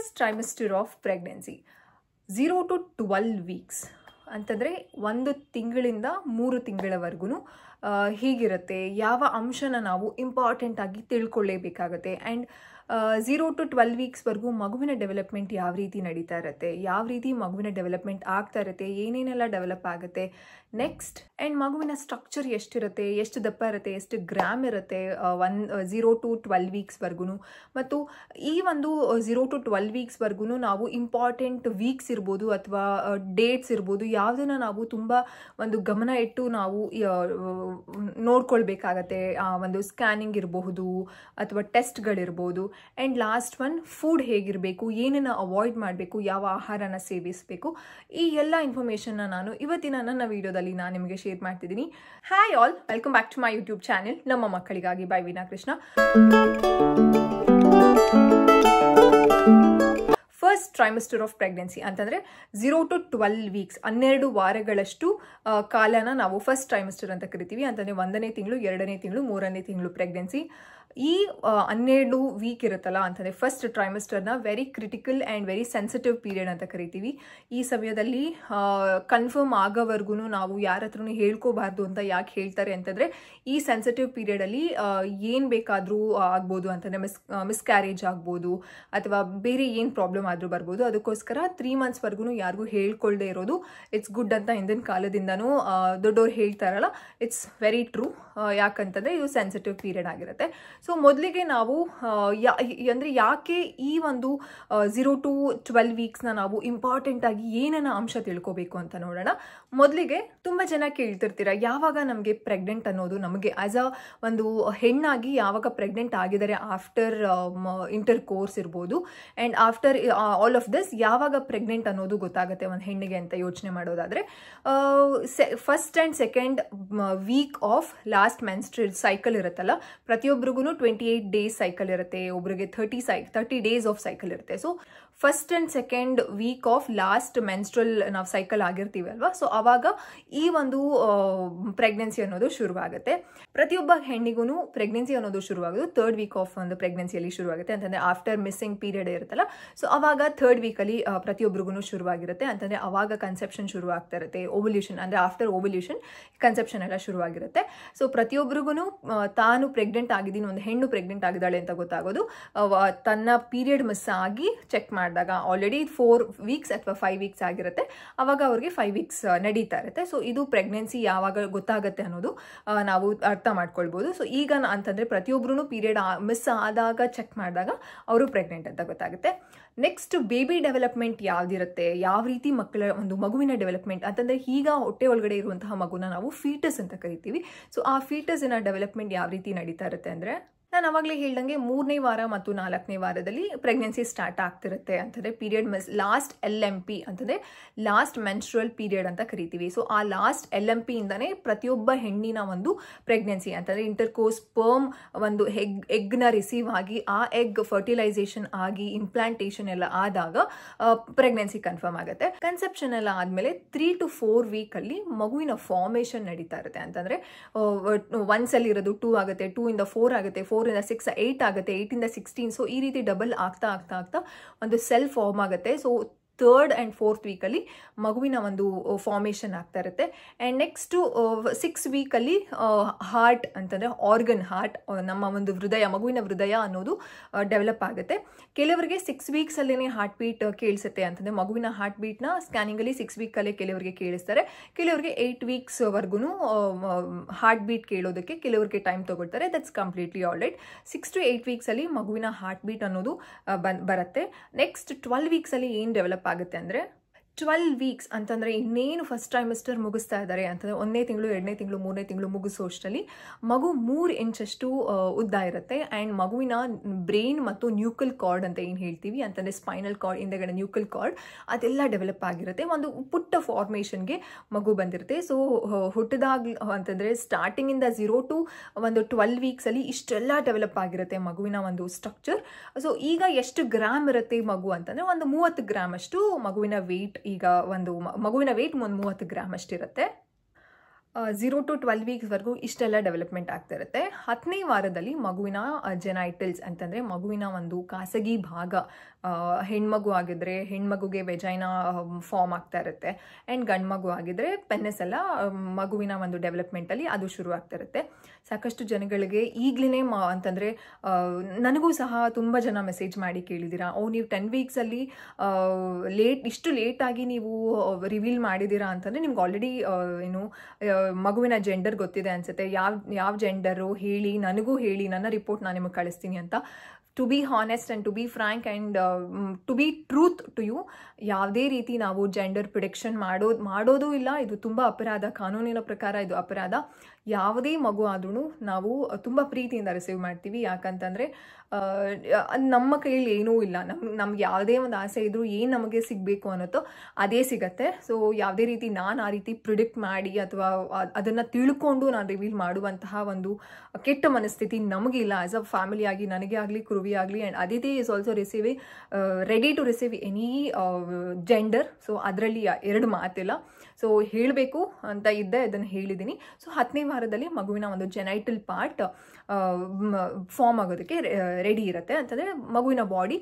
first of pregnancy zero to twelve weeks ಅಂತಂದರೆ ಒಂದು ತಿಂಗಳಿಂದ ಮೂರು ತಿಂಗಳವರೆಗೂ ಹೀಗಿರುತ್ತೆ ಯಾವ ಅಂಶನ ನಾವು ಇಂಪಾರ್ಟೆಂಟಾಗಿ ತಿಳ್ಕೊಳ್ಳೇಬೇಕಾಗತ್ತೆ ಆ್ಯಂಡ್ ಝೀರೋ ಟು ಟ್ವೆಲ್ ವೀಕ್ಸ್ವರೆಗೂ ಮಗುವಿನ ಡೆವಲಪ್ಮೆಂಟ್ ಯಾವ ರೀತಿ ನಡೀತಾ ಇರುತ್ತೆ ಯಾವ ರೀತಿ ಮಗುವಿನ ಡೆವಲಪ್ಮೆಂಟ್ ಆಗ್ತಾ ಇರುತ್ತೆ ಏನೇನೆಲ್ಲ ಡೆವಲಪ್ ಆಗುತ್ತೆ ನೆಕ್ಸ್ಟ್ ಆ್ಯಂಡ್ ಮಗುವಿನ ಸ್ಟ್ರಕ್ಚರ್ ಎಷ್ಟಿರುತ್ತೆ ಎಷ್ಟು ದಪ್ಪ ಇರುತ್ತೆ ಎಷ್ಟು ಗ್ರಾಮ್ ಇರುತ್ತೆ ಒನ್ ಝೀರೋ ಟು ಟ್ವೆಲ್ ವೀಕ್ಸ್ವರೆಗೂ ಮತ್ತು ಈ ಒಂದು ಝೀರೋ ಟು ಟ್ವೆಲ್ ವೀಕ್ಸ್ವರೆಗೂ ನಾವು ಇಂಪಾರ್ಟೆಂಟ್ ವೀಕ್ಸ್ ಇರ್ಬೋದು ಅಥವಾ ಡೇಟ್ಸ್ ಇರ್ಬೋದು ಯಾವುದನ್ನು ನಾವು ತುಂಬ ಒಂದು ಗಮನ ಇಟ್ಟು ನಾವು ನೋಡ್ಕೊಳ್ಬೇಕಾಗತ್ತೆ ಒಂದು ಸ್ಕ್ಯಾನಿಂಗ್ ಇರಬಹುದು ಅಥವಾ ಟೆಸ್ಟ್ಗಳಿರ್ಬೋದು ಆ್ಯಂಡ್ ಲಾಸ್ಟ್ ಒನ್ ಫುಡ್ ಹೇಗಿರಬೇಕು ಏನನ್ನು ಅವಾಯ್ಡ್ ಮಾಡಬೇಕು ಯಾವ ಆಹಾರನ ಸೇವಿಸಬೇಕು ಈ ಎಲ್ಲ ಇನ್ಫಾರ್ಮೇಷನ್ನ ನಾನು ಇವತ್ತಿನ ನನ್ನ ವೀಡಿಯೋದಲ್ಲಿ ನಾನು ನಿಮಗೆ ಶೇರ್ ಮಾಡ್ತಿದ್ದೀನಿ hi all welcome back to my YouTube channel ನಮ್ಮ ಮಕ್ಕಳಿಗಾಗಿ by Veena Krishna first trimester of pregnancy ಅಂತಂದರೆ ಝೀರೋ ಟು ಟ್ವೆಲ್ ವೀಕ್ಸ್ ಹನ್ನೆರಡು ವಾರಗಳಷ್ಟು ಕಾಲನ ನಾವು ಫಸ್ಟ್ ಟ್ರೈಮಿಸ್ಟರ್ ಅಂತ ಕರಿತೀವಿ ಅಂತಂದರೆ ಒಂದನೇ ತಿಂಗಳು ಎರಡನೇ ತಿಂಗಳು ಮೂರನೇ ತಿಂಗಳು ಪ್ರೆಗ್ನೆನ್ಸಿ ಈ ಹನ್ನೆರಡು ವೀಕ್ ಇರುತ್ತಲ್ಲ ಅಂತಂದರೆ ಫಸ್ಟ್ ಟ್ರೈಮಿಸ್ಟರ್ನ very critical and very sensitive period ಅಂತ ಕರಿತೀವಿ ಈ ಸಮಯದಲ್ಲಿ ಕನ್ಫರ್ಮ್ ಆಗೋವರೆಗೂ ನಾವು ಯಾರ ಹತ್ರನೂ ಹೇಳ್ಕೋಬಾರ್ದು ಅಂತ ಯಾಕೆ ಹೇಳ್ತಾರೆ ಅಂತಂದರೆ ಈ ಸೆನ್ಸಿಟಿವ್ ಪೀರಿಯಡಲ್ಲಿ ಏನು ಬೇಕಾದರೂ ಆಗ್ಬೋದು ಅಂತಂದರೆ ಮಿಸ್ ಮಿಸ್ಕ್ಯಾರೇಜ್ ಆಗ್ಬೋದು ಅಥವಾ ಬೇರೆ ಏನು ಪ್ರಾಬ್ಲಮ್ ಆದರೂ ಬರ್ಬೋದು ಅದಕ್ಕೋಸ್ಕರ ತ್ರೀ ಮಂತ್ಸ್ವರೆಗೂ ಯಾರಿಗೂ ಹೇಳ್ಕೊಳ್ಳದೆ ಇರೋದು ಇಟ್ಸ್ ಗುಡ್ ಅಂತ ಹಿಂದಿನ ಕಾಲದಿಂದನೂ ದೊಡ್ಡವ್ರು ಹೇಳ್ತಾರಲ್ಲ ಇಟ್ಸ್ ವೆರಿ ಟ್ರೂ ಯಾಕಂತಂದರೆ ಇದು ಸೆನ್ಸಿಟಿವ್ ಪೀರಿಯಡ್ ಆಗಿರುತ್ತೆ ಸೊ ಮೊದಲಿಗೆ ನಾವು ಯಾ ಅಂದರೆ ಯಾಕೆ ಈ ಒಂದು ಝೀರೋ ಟು ಟ್ವೆಲ್ ವೀಕ್ಸ್ನ ನಾವು ಇಂಪಾರ್ಟೆಂಟಾಗಿ ಏನನ್ನ ಅಂಶ ತಿಳ್ಕೋಬೇಕು ಅಂತ ನೋಡೋಣ ಮೊದಲಿಗೆ ತುಂಬ ಜನ ಕೇಳ್ತಿರ್ತೀರ ಯಾವಾಗ ನಮಗೆ ಪ್ರೆಗ್ನೆಂಟ್ ಅನ್ನೋದು ನಮಗೆ ಆ್ಯಸ್ ಅ ಒಂದು ಹೆಣ್ಣಾಗಿ ಯಾವಾಗ ಪ್ರೆಗ್ನೆಂಟ್ ಆಗಿದ್ದಾರೆ ಆಫ್ಟರ್ ಇಂಟರ್ ಕೋರ್ಸ್ ಇರ್ಬೋದು and after all of this ಯಾವಾಗ ಪ್ರೆಗ್ನೆಂಟ್ ಅನ್ನೋದು ಗೊತ್ತಾಗುತ್ತೆ ಒಂದು ಹೆಣ್ಣಿಗೆ ಅಂತ ಯೋಚನೆ ಮಾಡೋದಾದರೆ first and second week of last menstrual cycle ಇರುತ್ತಲ್ಲ ಪ್ರತಿಯೊಬ್ಬರಿಗೂ twenty eight days cycle thirty say thirty days of cycle so first and second week of last menstrual ನಾವು ಸೈಕಲ್ ಆಗಿರ್ತೀವಿ ಅಲ್ವಾ ಸೊ ಆವಾಗ ಈ ಒಂದು ಪ್ರೆಗ್ನೆನ್ಸಿ ಅನ್ನೋದು ಶುರುವಾಗುತ್ತೆ ಪ್ರತಿಯೊಬ್ಬ ಹೆಣ್ಣಿಗೂ ಪ್ರೆಗ್ನೆನ್ಸಿ ಅನ್ನೋದು ಶುರುವಾಗೋದು ತರ್ಡ್ ವೀಕ್ ಆಫ್ ಒಂದು ಪ್ರೆಗ್ನೆನ್ಸಿಯಲ್ಲಿ ಶುರುವಾಗುತ್ತೆ ಅಂತಂದರೆ ಆಫ್ಟರ್ ಮಿಸ್ಸಿಂಗ್ ಪೀರಿಯಡ್ ಇರುತ್ತಲ್ಲ ಸೊ ಆವಾಗ ಥರ್ಡ್ ವೀಕಲ್ಲಿ ಪ್ರತಿಯೊಬ್ಬರಿಗೂ ಶುರುವಾಗಿರುತ್ತೆ ಅಂತಂದರೆ ಆವಾಗ ಕನ್ಸೆಪ್ಷನ್ ಶುರುವಾಗ್ತಾ ಇರುತ್ತೆ ಓವಲ್ಯೂಷನ್ ಅಂದರೆ ಆಫ್ಟರ್ ಓವಲ್ಯೂಷನ್ ಕನ್ಸೆಪ್ಷನ್ ಎಲ್ಲ ಶುರುವಾಗಿರುತ್ತೆ ಸೊ ಪ್ರತಿಯೊಬ್ಬರಿಗೂ ತಾನು ಪ್ರೆಗ್ನೆಂಟ್ ಆಗಿದ್ದೀನಿ ಒಂದು ಹೆಣ್ಣು ಪ್ರೆಗ್ನೆಂಟ್ ಆಗಿದ್ದಾಳೆ ಅಂತ ಗೊತ್ತಾಗೋದು ತನ್ನ ಪೀರಿಯಡ್ ಮಿಸ್ ಆಗಿ ಚೆಕ್ ಮಾಡಿ ಮಾಡಿದಾಗ ಆಲ್ರೆಡಿ ಫೋರ್ ವೀಕ್ಸ್ ಅಥವಾ ಫೈವ್ ವೀಕ್ಸ್ ಆಗಿರುತ್ತೆ ಆವಾಗ ಅವ್ರಿಗೆ ಫೈವ್ ವೀಕ್ಸ್ ನಡೀತಾ ಇರುತ್ತೆ ಸೊ ಇದು ಪ್ರೆಗ್ನೆನ್ಸಿ ಯಾವಾಗ ಗೊತ್ತಾಗುತ್ತೆ ಅನ್ನೋದು ನಾವು ಅರ್ಥ ಮಾಡ್ಕೊಳ್ಬೋದು ಸೊ ಈಗ ಅಂತಂದರೆ ಪ್ರತಿಯೊಬ್ಬರೂ ಪೀರಿಯಡ್ ಮಿಸ್ ಆದಾಗ ಚೆಕ್ ಮಾಡಿದಾಗ ಅವರು ಪ್ರೆಗ್ನೆಂಟ್ ಅಂತ ಗೊತ್ತಾಗುತ್ತೆ ನೆಕ್ಸ್ಟ್ ಬೇಬಿ ಡೆವಲಪ್ಮೆಂಟ್ ಯಾವುದಿರುತ್ತೆ ಯಾವ ರೀತಿ ಮಕ್ಕಳ ಒಂದು ಮಗುವಿನ ಡೆವಲಪ್ಮೆಂಟ್ ಅಂತಂದರೆ ಈಗ ಹೊಟ್ಟೆ ಒಳಗಡೆ ಇರುವಂತಹ ಮಗುನ ನಾವು ಫೀಟಸ್ ಅಂತ ಕರಿತೀವಿ ಸೊ ಆ ಫೀಟಸ್ನ ಡೆವಲಪ್ಮೆಂಟ್ ಯಾವ ರೀತಿ ನಡೀತಾ ಇರುತ್ತೆ ಅಂದರೆ ನಾನು ಅವಾಗಲೇ ಹೇಳ್ದಂಗೆ ಮೂರನೇ ವಾರ ಮತ್ತು ನಾಲ್ಕನೇ ವಾರದಲ್ಲಿ ಪ್ರೆಗ್ನೆನ್ಸಿ ಸ್ಟಾರ್ಟ್ ಆಗ್ತಿರುತ್ತೆ ಅಂತಂದರೆ period miss last L M P ಅಂತಂದರೆ ಲಾಸ್ಟ್ ಮೆನ್ಸ್ಟ್ರಲ್ ಪೀರಿಯಡ್ ಅಂತ ಕರಿತೀವಿ ಸೊ ಆ ಲಾಸ್ಟ್ ಎಲ್ ಎಮ್ ಇಂದನೇ ಪ್ರತಿಯೊಬ್ಬ ಹೆಣ್ಣಿನ ಒಂದು ಪ್ರೆಗ್ನೆನ್ಸಿ ಅಂತಂದರೆ ಕೋರ್ಸ್ ಪರ್ಮ್ ಒಂದು ಹೆಗ್ ಎಗ್ನ ರಿಸೀವ್ ಆಗಿ ಆ ಎಗ್ ಫರ್ಟಿಲೈಸೇಷನ್ ಆಗಿ ಇಂಪ್ಲಾಂಟೇಷನ್ ಎಲ್ಲ ಆದಾಗ ಪ್ರೆಗ್ನೆನ್ಸಿ ಕನ್ಫರ್ಮ್ ಆಗುತ್ತೆ ಕನ್ಸೆಪ್ಷನ್ ಎಲ್ಲ ಆದಮೇಲೆ ತ್ರೀ ಟು ಫೋರ್ ವೀಕಲ್ಲಿ ಮಗುವಿನ ಫಾರ್ಮೇಷನ್ ನಡೀತಾ ಇರುತ್ತೆ ಅಂತಂದರೆ ಒನ್ ಸೆಲ್ ಇರೋದು ಟೂ ಆಗುತ್ತೆ ಟೂ ಇಂದ ಫೋರ್ ಆಗುತ್ತೆ ಫೋರ್ ಫೋರಿಂದ ಸಿಕ್ಸ್ ಏಯ್ಟ್ ಆಗುತ್ತೆ ಏಯ್ಟಿಂದ ಸಿಕ್ಸ್ಟೀನ್ ಸೊ ಈ ರೀತಿ ಡಬಲ್ ಆಗ್ತಾ ಆಗ್ತಾ ಆಗ್ತಾ ಒಂದು ಸೆಲ್ ಫಾರ್ಮ್ ಆಗುತ್ತೆ ಸೊ ಥರ್ಡ್ ಆ್ಯಂಡ್ ಫೋರ್ತ್ ವೀಕಲ್ಲಿ ಮಗುವಿನ ಒಂದು ಫಾರ್ಮೇಷನ್ ಆಗ್ತಾ ಇರುತ್ತೆ ಆ್ಯಂಡ್ ನೆಕ್ಸ್ಟು ಸಿಕ್ಸ್ ವೀಕಲ್ಲಿ ಹಾರ್ಟ್ ಅಂತಂದರೆ ಆರ್ಗನ್ ಹಾರ್ಟ್ ನಮ್ಮ ಒಂದು ಹೃದಯ ಮಗುವಿನ ಹೃದಯ ಅನ್ನೋದು ಡೆವಲಪ್ ಆಗುತ್ತೆ ಕೆಲವರಿಗೆ ಸಿಕ್ಸ್ ವೀಕ್ಸಲ್ಲೇ ಹಾರ್ಟ್ ಬೀಟ್ ಕೇಳಿಸುತ್ತೆ ಅಂತಂದರೆ ಮಗುವಿನ ಹಾರ್ಟ್ ಬೀಟ್ನ ಸ್ಕ್ಯಾನಿಂಗಲ್ಲಿ ಸಿಕ್ಸ್ ವೀಕಲ್ಲೇ ಕೆಲವರಿಗೆ ಕೇಳಿಸ್ತಾರೆ ಕೆಲವರಿಗೆ ಏಯ್ಟ್ ವೀಕ್ಸ್ವರೆಗೂ ಹಾರ್ಟ್ ಬೀಟ್ ಕೇಳೋದಕ್ಕೆ ಕೆಲವರಿಗೆ ಟೈಮ್ ತೊಗೊಳ್ತಾರೆ that's completely all right six to eight ವೀಕ್ಸಲ್ಲಿ ಮಗುವಿನ ಹಾರ್ಟ್ ಬೀಟ್ ಅನ್ನೋದು ಬರುತ್ತೆ ನೆಕ್ಸ್ಟ್ ಟ್ವೆಲ್ ವೀಕ್ಸಲ್ಲಿ ಏನು ಡೆವಲಪ್ ಆಗುತ್ತೆ ಅಂದರೆ ಟ್ವೆಲ್ ವೀಕ್ಸ್ ಅಂತಂದರೆ ಇನ್ನೇನು ಫಸ್ಟ್ ಟ್ರೈಮಿಸ್ಟರ್ ಮುಗಿಸ್ತಾ ಇದ್ದಾರೆ ಅಂತಂದರೆ ಒಂದನೇ ತಿಂಗಳು ಎರಡನೇ ತಿಂಗಳು ಮೂರನೇ ತಿಂಗಳು ಮುಗಿಸೋ ಅಷ್ಟರಲ್ಲಿ ಮಗು ಮೂರು ಇಂಚಷ್ಟು ಉದ್ದ ಇರುತ್ತೆ ಆ್ಯಂಡ್ ಮಗುವಿನ ಬ್ರೈನ್ ಮತ್ತು ನ್ಯೂಕಲ್ ಕಾರ್ಡ್ ಅಂತ ಏನು ಹೇಳ್ತೀವಿ ಅಂತಂದರೆ ಸ್ಪೈನಲ್ ಕಾರ್ಡ್ ಹಿಂದೆಗಡೆ ನ್ಯೂಕಲ್ ಕಾರ್ಡ್ ಅದೆಲ್ಲ ಡೆವಲಪ್ ಆಗಿರುತ್ತೆ ಒಂದು ಪುಟ್ಟ ಫಾರ್ಮೇಷನ್ಗೆ ಮಗು ಬಂದಿರುತ್ತೆ ಸೊ ಹುಟ್ಟದಾಗ ಅಂತಂದರೆ ಸ್ಟಾರ್ಟಿಂಗಿಂದ ಝೀರೋ ಟು ಒಂದು ಟ್ವೆಲ್ ವೀಕ್ಸಲ್ಲಿ ಇಷ್ಟೆಲ್ಲ ಡೆವಲಪ್ ಆಗಿರುತ್ತೆ ಮಗುವಿನ ಒಂದು ಸ್ಟ್ರಕ್ಚರ್ ಸೊ ಈಗ ಎಷ್ಟು ಗ್ರಾಮ್ ಇರುತ್ತೆ ಮಗು ಅಂತಂದರೆ ಒಂದು ಮೂವತ್ತು ಗ್ರಾಮ್ ಅಷ್ಟು ಮಗುವಿನ ವೆಯ್ಟ್ ಈಗ ಒಂದು ಮಗುವಿನ ವೆಯ್ಟ್ ಒಂದು ಮೂವತ್ತು ಗ್ರಾಮ್ ಅಷ್ಟಿರುತ್ತೆ ಝೀರೋ ಟು ಟ್ವೆಲ್ ವೀಕ್ಸ್ವರೆಗೂ ಇಷ್ಟೆಲ್ಲ ಡೆವಲಪ್ಮೆಂಟ್ ಆಗ್ತಿರುತ್ತೆ ಹತ್ತನೇ ವಾರದಲ್ಲಿ ಮಗುವಿನ ಜೆನೈಟಲ್ಸ್ ಅಂತಂದರೆ ಮಗುವಿನ ಒಂದು ಖಾಸಗಿ ಭಾಗ ಹೆಣ್ಮಗು ಆಗಿದ್ರೆ ಹೆಣ್ಮಗುಗೆ ವೆಜೈನ ಫಾರ್ಮ್ ಆಗ್ತಾ ಇರುತ್ತೆ ಆ್ಯಂಡ್ ಗಂಡು ಮಗು ಆಗಿದ್ರೆ ಪೆನ್ನೆಸ್ ಎಲ್ಲ ಮಗುವಿನ ಒಂದು ಡೆವಲಪ್ಮೆಂಟಲ್ಲಿ ಅದು ಶುರು ಆಗ್ತಾ ಇರುತ್ತೆ ಸಾಕಷ್ಟು ಜನಗಳಿಗೆ ಈಗಲೇ ಮ ಅಂತಂದರೆ ನನಗೂ ಸಹ ತುಂಬ ಜನ ಮೆಸೇಜ್ ಮಾಡಿ ಕೇಳಿದ್ದೀರಾ ಓ ನೀವು ಟೆನ್ ವೀಕ್ಸಲ್ಲಿ ಲೇಟ್ ಇಷ್ಟು ಲೇಟಾಗಿ ನೀವು ರಿವೀಲ್ ಮಾಡಿದ್ದೀರಾ ಅಂತಂದರೆ ನಿಮ್ಗೆ ಆಲ್ರೆಡಿ ಏನು ಮಗುವಿನ ಜೆಂಡರ್ ಗೊತ್ತಿದೆ ಅನ್ಸುತ್ತೆ ಯಾವ ಯಾವ ಜೆಂಡರು ಹೇಳಿ ನನಗೂ ಹೇಳಿ ನನ್ನ ರಿಪೋರ್ಟ್ ನಾನು ನಿಮಗೆ ಕಳಿಸ್ತೀನಿ ಅಂತ to be honest and to be frank and to be truth to you ಯಾವುದೇ ರೀತಿ ನಾವು ಜೆಂಡರ್ ಪ್ರಿಡಿಕ್ಷನ್ ಮಾಡೋದು ಮಾಡೋದು ಇಲ್ಲ ಇದು ತುಂಬ ಅಪರಾಧ ಕಾನೂನಿನ ಪ್ರಕಾರ ಇದು ಅಪರಾಧ ಯಾವುದೇ ಮಗು ಆದ್ರೂ ನಾವು ತುಂಬ ಪ್ರೀತಿಯಿಂದ ರಿಸೀವ್ ಮಾಡ್ತೀವಿ ಯಾಕಂತಂದರೆ ನಮ್ಮ ಕೈಯಲ್ಲಿ ಏನೂ ಇಲ್ಲ ನಮ್ಗೆ ನಮ್ಗೆ ಯಾವುದೇ ಒಂದು ಆಸೆ ಇದ್ದರೂ ಏನು ನಮಗೆ ಸಿಗಬೇಕು ಅನ್ನೋದು ಅದೇ ಸಿಗತ್ತೆ ಸೊ ಯಾವುದೇ ರೀತಿ ನಾನು ಆ ರೀತಿ ಪ್ರಿಡಿಕ್ಟ್ ಮಾಡಿ ಅಥವಾ ಅದನ್ನು ತಿಳ್ಕೊಂಡು ನಾನು ರಿವೀಲ್ ಮಾಡುವಂತಹ ಒಂದು ಕೆಟ್ಟ ಮನಸ್ಥಿತಿ ನಮಗಿಲ್ಲ ಆ್ಯಸ್ ಅ ಆಗಿ ನನಗೆ ಆಗಲಿ ಕುರುವಿ ಆಗಲಿ and Aditi is also receive a ready to receive any gender so ಅದರಲ್ಲಿ ಎರಡು ಮಾತಿಲ್ಲ ಸೊ ಹೇಳಬೇಕು ಅಂತ ಇದ್ದೆ ಅದನ್ನು ಹೇಳಿದ್ದೀನಿ ಸೊ ಹತ್ತನೇ ವಾರದಲ್ಲಿ ಮಗುವಿನ ಒಂದು ಜೆನೈಟಲ್ ಪಾರ್ಟ್ ಫಾರ್ಮ್ ಆಗೋದಕ್ಕೆ ರೆಡಿ ಇರುತ್ತೆ ಅಂತಂದರೆ ಮಗುವಿನ ಬಾಡಿ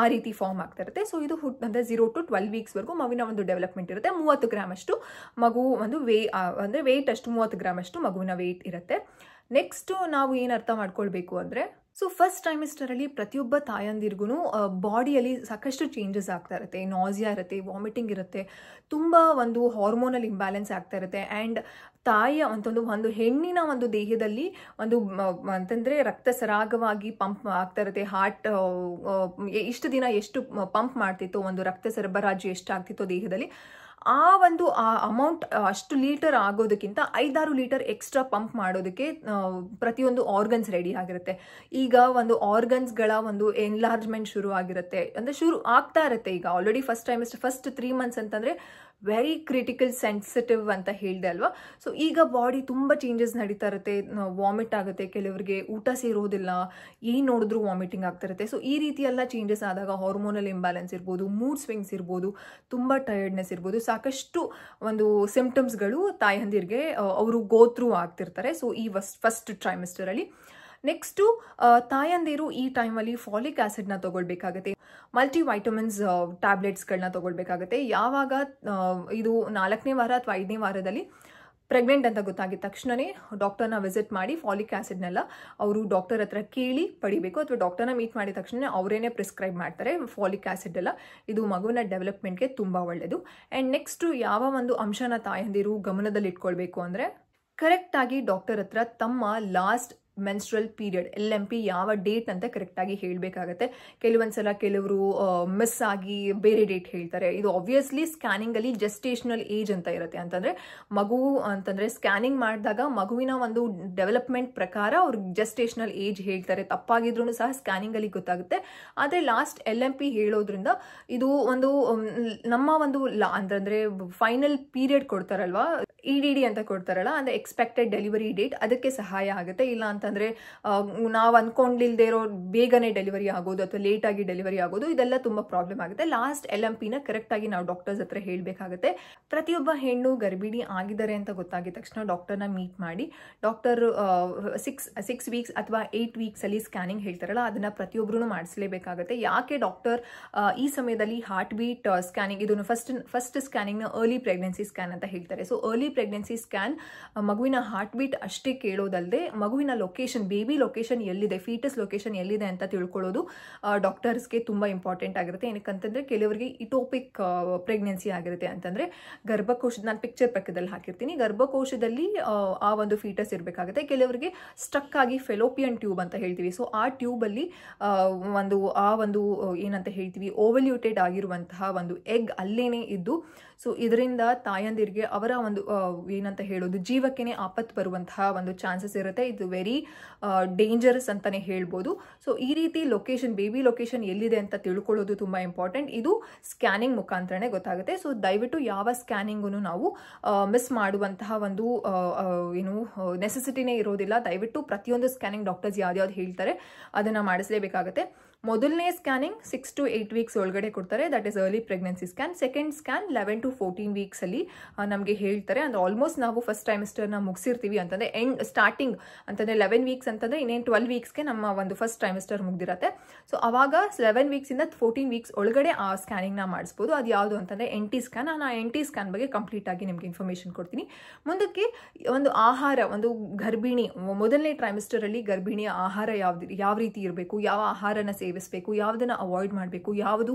ಆ ರೀತಿ ಫಾರ್ಮ್ ಆಗ್ತಾ ಇರುತ್ತೆ ಸೊ ಇದು ಹುಟ್ ಅಂದರೆ ಝೀರೋ ಟು ಟ್ವೆಲ್ ವೀಕ್ಸ್ವರೆಗೂ ಮಗುವಿನ ಒಂದು ಡೆವಲಪ್ಮೆಂಟ್ ಇರುತ್ತೆ ಮೂವತ್ತು ಗ್ರಾಮ್ ಅಷ್ಟು ಮಗು ಒಂದು ವೇ ಅಂದರೆ ವೆಯ್ಟ್ ಅಷ್ಟು ಮೂವತ್ತು ಗ್ರಾಮ್ ಅಷ್ಟು ಮಗುವಿನ ವೆಯ್ಟ್ ಇರುತ್ತೆ ನೆಕ್ಸ್ಟು ನಾವು ಏನು ಅರ್ಥ ಮಾಡ್ಕೊಳ್ಬೇಕು ಅಂದರೆ ಸೊ ಫಸ್ಟ್ ಟೈಮಿಸ್ಟರಲ್ಲಿ ಪ್ರತಿಯೊಬ್ಬ ತಾಯಂದಿರ್ಗು ಬಾಡಿಯಲ್ಲಿ ಸಾಕಷ್ಟು ಚೇಂಜಸ್ ಆಗ್ತಾ ಇರುತ್ತೆ ನಾಸಿಯಾ ಇರುತ್ತೆ ವಾಮಿಟಿಂಗ್ ಇರುತ್ತೆ ತುಂಬ ಒಂದು ಹಾರ್ಮೋನಲ್ ಇಂಬ್ಯಾಲೆನ್ಸ್ ಆಗ್ತಾ ಇರುತ್ತೆ ಆ್ಯಂಡ್ ತಾಯಿಯ ಒಂದು ಒಂದು ಹೆಣ್ಣಿನ ಒಂದು ದೇಹದಲ್ಲಿ ಒಂದು ಅಂತಂದರೆ ರಕ್ತ ಸರಾಗವಾಗಿ ಪಂಪ್ ಆಗ್ತಾ ಇರುತ್ತೆ ಹಾರ್ಟ್ ಇಷ್ಟು ದಿನ ಎಷ್ಟು ಪಂಪ್ ಮಾಡ್ತಿತ್ತು ಒಂದು ರಕ್ತ ಸರಬರಾಜು ಎಷ್ಟಾಗ್ತಿತ್ತು ದೇಹದಲ್ಲಿ ಆ ಒಂದು ಆ ಅಮೌಂಟ್ ಅಷ್ಟು ಲೀಟರ್ ಆಗೋದಕ್ಕಿಂತ ಐದಾರು ಲೀಟರ್ ಎಕ್ಸ್ಟ್ರಾ ಪಂಪ್ ಮಾಡೋದಕ್ಕೆ ಪ್ರತಿಯೊಂದು ಆರ್ಗನ್ಸ್ ರೆಡಿ ಆಗಿರುತ್ತೆ ಈಗ ಒಂದು ಆರ್ಗನ್ಸ್ಗಳ ಒಂದು ಎನ್ಲಾರ್ಜ್ಮೆಂಟ್ ಶುರು ಆಗಿರುತ್ತೆ ಅಂದರೆ ಶುರು ಆಗ್ತಾ ಇರುತ್ತೆ ಈಗ already first time first three months ಅಂತಂದರೆ ವೆರಿ ಕ್ರಿಟಿಕಲ್ ಸೆನ್ಸಿಟಿವ್ ಅಂತ ಹೇಳಿದೆ ಅಲ್ವಾ ಸೊ ಈಗ ಬಾಡಿ ತುಂಬ ಚೇಂಜಸ್ ನಡೀತಾ ಇರುತ್ತೆ ವಾಮಿಟ್ ಆಗುತ್ತೆ ಕೆಲವರಿಗೆ ಊಟ ಸೇರೋದಿಲ್ಲ ಏನು ನೋಡಿದ್ರು ವಾಮಿಟಿಂಗ್ ಆಗ್ತಾ ಇರುತ್ತೆ ಸೊ ಈ ರೀತಿ ಚೇಂಜಸ್ ಆದಾಗ ಹಾರ್ಮೋನಲ್ ಇಂಬ್ಯಾಲೆನ್ಸ್ ಇರ್ಬೋದು ಮೂಡ್ ಸ್ವಿಂಗ್ಸ್ ಇರ್ಬೋದು ತುಂಬ ಟಯರ್ಡ್ನೆಸ್ ಇರ್ಬೋದು ಸಾಕಷ್ಟು ಒಂದು ಸಿಂಪ್ಟಮ್ಸ್ಗಳು ತಾಯಿ ಹಂದಿರಿಗೆ ಅವರು ಗೋತ್ರೂ ಆಗ್ತಿರ್ತಾರೆ ಸೊ ಈ ವಸ್ ಫಸ್ಟ್ ಟ್ರೈಮಿಸ್ಟರಲ್ಲಿ ನೆಕ್ಸ್ಟು ತಾಯಂದಿರು ಈ ಟೈಮಲ್ಲಿ ಫಾಲಿಕ್ ಆ್ಯಸಿಡ್ನ ತೊಗೊಳ್ಬೇಕಾಗತ್ತೆ ಮಲ್ಟಿ ವೈಟಮಿನ್ಸ್ ಟ್ಯಾಬ್ಲೆಟ್ಸ್ಗಳನ್ನ ತೊಗೊಳ್ಬೇಕಾಗತ್ತೆ ಯಾವಾಗ ಇದು ನಾಲ್ಕನೇ ವಾರ ಅಥವಾ ಐದನೇ ವಾರದಲ್ಲಿ ಪ್ರೆಗ್ನೆಂಟ್ ಅಂತ ಗೊತ್ತಾಗಿದ ತಕ್ಷಣವೇ ಡಾಕ್ಟರ್ನ ವಿಸಿಟ್ ಮಾಡಿ ಫಾಲಿಕ್ ಆ್ಯಸಿಡ್ನೆಲ್ಲ ಅವರು ಡಾಕ್ಟರ್ ಹತ್ರ ಕೇಳಿ ಪಡಿಬೇಕು ಅಥವಾ ಡಾಕ್ಟರ್ನ ಮೀಟ್ ಮಾಡಿದ ತಕ್ಷಣ ಅವರೇನೆ ಪ್ರಿಸ್ಕ್ರೈಬ್ ಮಾಡ್ತಾರೆ ಫಾಲಿಕ್ ಆ್ಯಸಿಡ್ ಎಲ್ಲ ಇದು ಮಗುವಿನ ಡೆವಲಪ್ಮೆಂಟ್ಗೆ ತುಂಬ ಒಳ್ಳೆಯದು ಆ್ಯಂಡ್ ನೆಕ್ಸ್ಟು ಯಾವ ಒಂದು ಅಂಶನ ತಾಯಂದಿರು ಗಮನದಲ್ಲಿ ಇಟ್ಕೊಳ್ಬೇಕು ಅಂದರೆ ಕರೆಕ್ಟಾಗಿ ಡಾಕ್ಟರ್ ಹತ್ರ ತಮ್ಮ last menstrual period L M P ಯಾವ ಡೇಟ್ ಅಂತ ಕರೆಕ್ಟಾಗಿ ಹೇಳಬೇಕಾಗತ್ತೆ ಕೆಲವೊಂದು ಸಲ ಕೆಲವರು ಮಿಸ್ ಆಗಿ ಬೇರೆ ಡೇಟ್ ಹೇಳ್ತಾರೆ ಇದು ಆಬ್ವಿಯಸ್ಲಿ ಸ್ಕ್ಯಾನಿಂಗಲ್ಲಿ ಜಸ್ಟೇಷನಲ್ ಏಜ್ ಅಂತ ಇರುತ್ತೆ ಅಂತಂದರೆ ಮಗು ಅಂತಂದರೆ ಸ್ಕ್ಯಾನಿಂಗ್ ಮಾಡಿದಾಗ ಮಗುವಿನ ಒಂದು ಡೆವಲಪ್ಮೆಂಟ್ ಪ್ರಕಾರ ಅವ್ರು ಜಸ್ಟೇಷನಲ್ ಏಜ್ ಹೇಳ್ತಾರೆ ತಪ್ಪಾಗಿದ್ರೂ ಸಹ ಸ್ಕ್ಯಾನಿಂಗಲ್ಲಿ ಗೊತ್ತಾಗುತ್ತೆ ಆದರೆ ಲಾಸ್ಟ್ ಎಲ್ ಎಂ ಪಿ ಹೇಳೋದ್ರಿಂದ ಇದು ಒಂದು ನಮ್ಮ ಒಂದು ಲಾ ಅಂತಂದರೆ ಫೈನಲ್ ಪೀರಿಯಡ್ ಕೊಡ್ತಾರಲ್ವಾ ಇ ಡಿ ಡಿ ಅಂತ ಕೊಡ್ತಾರಲ್ಲ ಅಂದರೆ ಎಕ್ಸ್ಪೆಕ್ಟೆಡ್ ಡೆಲಿವರಿ ಡೇಟ್ ಅದಕ್ಕೆ ಸಹಾಯ ಆಗುತ್ತೆ ಇಲ್ಲ ಅಂತ ಅಂತಂದರೆ ನಾವು ಅಂದ್ಕೊಂಡಿಲ್ಲದೆ ಇರೋ ಬೇಗನೆ ಡೆಲಿವರಿ ಆಗೋದು ಅಥವಾ ಲೇಟಾಗಿ ಡೆಲಿವರಿ ಆಗೋದು ಇದೆಲ್ಲ ತುಂಬ ಪ್ರಾಬ್ಲಮ್ ಆಗುತ್ತೆ ಲಾಸ್ಟ್ ಎಲ್ ಎಮ್ ಪಿನ ಕರೆಕ್ಟಾಗಿ ನಾವು ಡಾಕ್ಟರ್ಸ್ ಹತ್ರ ಹೇಳಬೇಕಾಗುತ್ತೆ ಪ್ರತಿಯೊಬ್ಬ ಹೆಣ್ಣು ಗರ್ಭಿಣಿ ಆಗಿದ್ದಾರೆ ಅಂತ ಗೊತ್ತಾಗಿದ ತಕ್ಷಣ ಡಾಕ್ಟರ್ನ ಮೀಟ್ ಮಾಡಿ ಡಾಕ್ಟರ್ ಸಿಕ್ಸ್ ಸಿಕ್ಸ್ ವೀಕ್ಸ್ ಅಥವಾ ಏಯ್ಟ್ ವೀಕ್ಸಲ್ಲಿ ಸ್ಕ್ಯಾನಿಂಗ್ ಹೇಳ್ತಾರಲ್ಲ ಅದನ್ನು ಪ್ರತಿಯೊಬ್ಬರೂ ಮಾಡಿಸಲೇಬೇಕಾಗುತ್ತೆ ಯಾಕೆ ಡಾಕ್ಟರ್ ಈ ಸಮಯದಲ್ಲಿ ಹಾರ್ಟ್ ಬೀಟ್ ಸ್ಕ್ಯಾನಿಂಗ್ ಇದನ್ನು ಫಸ್ಟ್ ಫಸ್ಟ್ ಸ್ಕ್ಯಾನಿಂಗ್ನ ಅರ್ಲಿ ಪ್ರೆಗ್ನೆನ್ಸಿ ಸ್ಕ್ಯಾನ್ ಅಂತ ಹೇಳ್ತಾರೆ ಸೊ ಅರ್ಲಿ ಪ್ರೆಗ್ನೆನ್ಸಿ ಸ್ಕ್ಯಾನ್ ಮಗುವಿನ ಹಾರ್ಟ್ ಬೀಟ್ ಅಷ್ಟೇ ಕೇಳೋದಲ್ಲದೆ ಮಗುವಿನ ಲೊಕೇಶನ್ ಬೇಬಿ ಲೊಕೇಶನ್ ಎಲ್ಲಿದೆ ಫೀಟಸ್ ಲೊಕೇಶನ್ ಎಲ್ಲಿದೆ ಅಂತ ತಿಳ್ಕೊಳ್ಳೋದು ಡಾಕ್ಟರ್ಸ್ಗೆ ತುಂಬ ಇಂಪಾರ್ಟೆಂಟ್ ಆಗಿರುತ್ತೆ ಏನಕ್ಕಂತಂದರೆ ಕೆಲವರಿಗೆ ಇಟೋಪಿಕ್ ಪ್ರೆಗ್ನೆನ್ಸಿ ಆಗಿರುತ್ತೆ ಅಂತಂದರೆ ಗರ್ಭಕೋಶದ ನಾನು ಪಿಕ್ಚರ್ ಪಕ್ಕದಲ್ಲಿ ಹಾಕಿರ್ತೀನಿ ಗರ್ಭಕೋಶದಲ್ಲಿ ಆ ಒಂದು ಫೀಟಸ್ ಇರಬೇಕಾಗುತ್ತೆ ಕೆಲವರಿಗೆ ಸ್ಟಕ್ ಆಗಿ ಫೆಲೋಪಿಯನ್ ಟ್ಯೂಬ್ ಅಂತ ಹೇಳ್ತೀವಿ ಸೊ ಆ ಟ್ಯೂಬಲ್ಲಿ ಒಂದು ಆ ಒಂದು ಏನಂತ ಹೇಳ್ತೀವಿ ಓವಲ್ಯೂಟೆಡ್ ಆಗಿರುವಂತಹ ಒಂದು ಎಗ್ ಅಲ್ಲೇನೇ ಇದ್ದು ಸೊ ಇದರಿಂದ ತಾಯಂದಿರಿಗೆ ಅವರ ಒಂದು ಏನಂತ ಹೇಳೋದು ಜೀವಕ್ಕೇನೆ ಆಪತ್ತು ಬರುವಂತಹ ಒಂದು ಚಾನ್ಸಸ್ ಇರುತ್ತೆ ಇದು ವೆರಿ ಡೇಂಜರಸ್ ಅಂತಲೇ ಹೇಳ್ಬೋದು ಸೊ ಈ ರೀತಿ ಲೊಕೇಶನ್ ಬೇಬಿ ಲೊಕೇಶನ್ ಎಲ್ಲಿದೆ ಅಂತ ತಿಳ್ಕೊಳ್ಳೋದು ತುಂಬ ಇಂಪಾರ್ಟೆಂಟ್ ಇದು ಸ್ಕ್ಯಾನಿಂಗ್ ಮುಖಾಂತರನೇ ಗೊತ್ತಾಗುತ್ತೆ ಸೊ ದಯವಿಟ್ಟು ಯಾವ ಸ್ಕ್ಯಾನಿಂಗು ನಾವು ಮಿಸ್ ಮಾಡುವಂತಹ ಒಂದು ಏನು ನೆಸೆಸಿಟಿನೇ ಇರೋದಿಲ್ಲ ದಯವಿಟ್ಟು ಪ್ರತಿಯೊಂದು ಸ್ಕ್ಯಾನಿಂಗ್ ಡಾಕ್ಟರ್ಸ್ ಯಾವ್ದು ಹೇಳ್ತಾರೆ ಅದನ್ನು ಮಾಡಿಸಲೇಬೇಕಾಗತ್ತೆ ಮೊದಲನೇ scanning six to eight weeks ಒಳಗಡೆ ಕೊಡ್ತಾರೆ that is early pregnancy scan second scan eleven to fourteen ವೀಕ್ಸಲ್ಲಿ ನಮಗೆ ಹೇಳ್ತಾರೆ ಅಂದರೆ ಆಲ್ಮೋಸ್ಟ್ ನಾವು ಫಸ್ಟ್ ಟೈಮಿಸ್ಟರ್ನ ಮುಗಿಸಿರ್ತೀವಿ ಅಂತಂದರೆ ಎಂಡ್ ಸ್ಟಾರ್ಟಿಂಗ್ ಅಂತಂದರೆ ಲೆವೆನ್ ವೀಕ್ಸ್ ಅಂತಂದರೆ ಇನ್ನೇನು ಟ್ವೆಲ್ ವೀಕ್ಸ್ಗೆ ನಮ್ಮ ಒಂದು ಫಸ್ಟ್ ಟೈಮಿಸ್ಟರ್ ಮುಗ್ದಿರತ್ತೆ ಸೊ ಅವಾಗ ಲೆವೆನ್ ವೀಕ್ಸಿಂದ ಫೋರ್ಟೀನ್ ವೀಕ್ಸ್ ಒಳಗಡೆ ಆ ಸ್ಕ್ಯಾನಿಂಗ್ನ ಮಾಡಿಸ್ಬೋದು ಅದು ಯಾವುದು ಅಂತಂದರೆ ಎನ್ ಟಿ ಸ್ಕ್ಯಾನ್ ನಾನು ಆ ಎನ್ ಟಿ ಸ್ಕ್ಯಾನ್ ಬಗ್ಗೆ ಕಂಪ್ಲೀಟ್ ಆಗಿ ನಿಮಗೆ ಇನ್ಫಾರ್ಮೇಷನ್ ಕೊಡ್ತೀನಿ ಮುಂದಕ್ಕೆ ಒಂದು ಆಹಾರ ಒಂದು ಗರ್ಭಿಣಿ ಮೊದಲನೇ ಟ್ರೈಮಿಸ್ಟರಲ್ಲಿ ಗರ್ಭಿಣಿಯ ಆಹಾರ ಯಾವ ಯಾವ ರೀತಿ ಇರಬೇಕು ಯಾವ ಆಹಾರನ ಸೇವೆ ಸೇವಿಸಬೇಕು ಯಾವುದನ್ನು ಅವಾಯ್ಡ್ ಮಾಡಬೇಕು ಯಾವುದು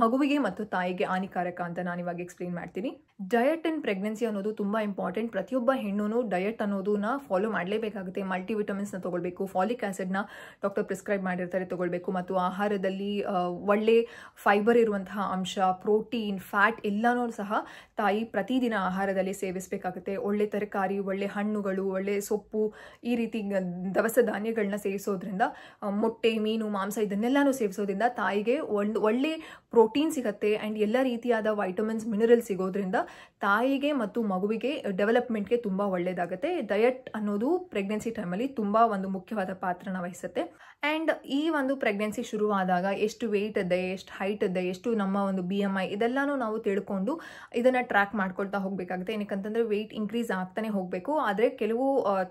ಮಗುವಿಗೆ ಮತ್ತು ತಾಯಿಗೆ ಹಾನಿಕಾರಕ ಅಂತ ನಾನು ಇವಾಗ ಎಕ್ಸ್ಪ್ಲೇನ್ ಮಾಡ್ತೀನಿ ಡಯಟ್ ಇನ್ ಪ್ರೆಗ್ನೆನ್ಸಿ ಅನ್ನೋದು ತುಂಬ ಇಂಪಾರ್ಟೆಂಟ್ ಪ್ರತಿಯೊಬ್ಬ ಹೆಣ್ಣು ಡಯಟ್ ಅನ್ನೋದನ್ನ ಫಾಲೋ ಮಾಡಲೇಬೇಕಾಗುತ್ತೆ ಮಲ್ಟಿ ವಿಟಮಿನ್ಸ್ನ ತೊಗೊಳ್ಬೇಕು ಫಾಲಿಕ್ ಆ್ಯಸಿಡ್ನ ಡಾಕ್ಟರ್ ಪ್ರಿಸ್ಕ್ರೈಬ್ ಮಾಡಿರ್ತಾರೆ ತೊಗೊಳ್ಬೇಕು ಮತ್ತು ಆಹಾರದಲ್ಲಿ ಒಳ್ಳೆ ಫೈಬರ್ ಇರುವಂತಹ ಅಂಶ ಪ್ರೋಟೀನ್ ಫ್ಯಾಟ್ ಎಲ್ಲನೂ ಸಹ ತಾಯಿ ಪ್ರತಿದಿನ ಆಹಾರದಲ್ಲಿ ಸೇವಿಸಬೇಕಾಗುತ್ತೆ ಒಳ್ಳೆ ತರಕಾರಿ ಒಳ್ಳೆ ಹಣ್ಣುಗಳು ಒಳ್ಳೆ ಸೊಪ್ಪು ಈ ರೀತಿ ದವಸ ಧಾನ್ಯಗಳನ್ನ ಸೇವಿಸೋದ್ರಿಂದ ಮೊಟ್ಟೆ ಮೀನು ಮಾಂಸ ಇದನ್ನೆಲ್ಲ ಸೇವಿಸೋದ್ರಿಂದ ತಾಯಿಗೆ ಒಂದು ಒಳ್ಳೆ ಪ್ರೋಟೀನ್ ಸಿಗುತ್ತೆ ಆ್ಯಂಡ್ ಎಲ್ಲ ರೀತಿಯಾದ ವೈಟಮಿನ್ಸ್ ಮಿನರಲ್ ಸಿಗೋದ್ರಿಂದ ತಾಯಿಗೆ ಮತ್ತು ಮಗುವಿಗೆ ಡೆವಲಪ್ಮೆಂಟ್ಗೆ ತುಂಬ ಒಳ್ಳೆಯದಾಗುತ್ತೆ ಡಯಟ್ ಅನ್ನೋದು ಪ್ರೆಗ್ನೆನ್ಸಿ ಟೈಮಲ್ಲಿ ತುಂಬ ಒಂದು ಮುಖ್ಯವಾದ ಪಾತ್ರನ ವಹಿಸುತ್ತೆ ಆ್ಯಂಡ್ ಈ ಒಂದು ಪ್ರೆಗ್ನೆನ್ಸಿ ಶುರುವಾದಾಗ ಎಷ್ಟು ವೆಯ್ಟ್ ಇದೆ ಎಷ್ಟು ಹೈಟ್ ಇದೆ ಎಷ್ಟು ನಮ್ಮ ಒಂದು ಬಿ ಎಮ್ ಐ ಇದೆಲ್ಲನೂ ನಾವು ತಿಳ್ಕೊಂಡು ಇದನ್ನು ಟ್ರ್ಯಾಕ್ ಮಾಡ್ಕೊಳ್ತಾ ಹೋಗಬೇಕಾಗುತ್ತೆ ಏನಕ್ಕಂತಂದರೆ ವೆಯ್ಟ್ ಇನ್ಕ್ರೀಸ್ ಆಗ್ತಾನೆ ಹೋಗಬೇಕು ಆದರೆ ಕೆಲವು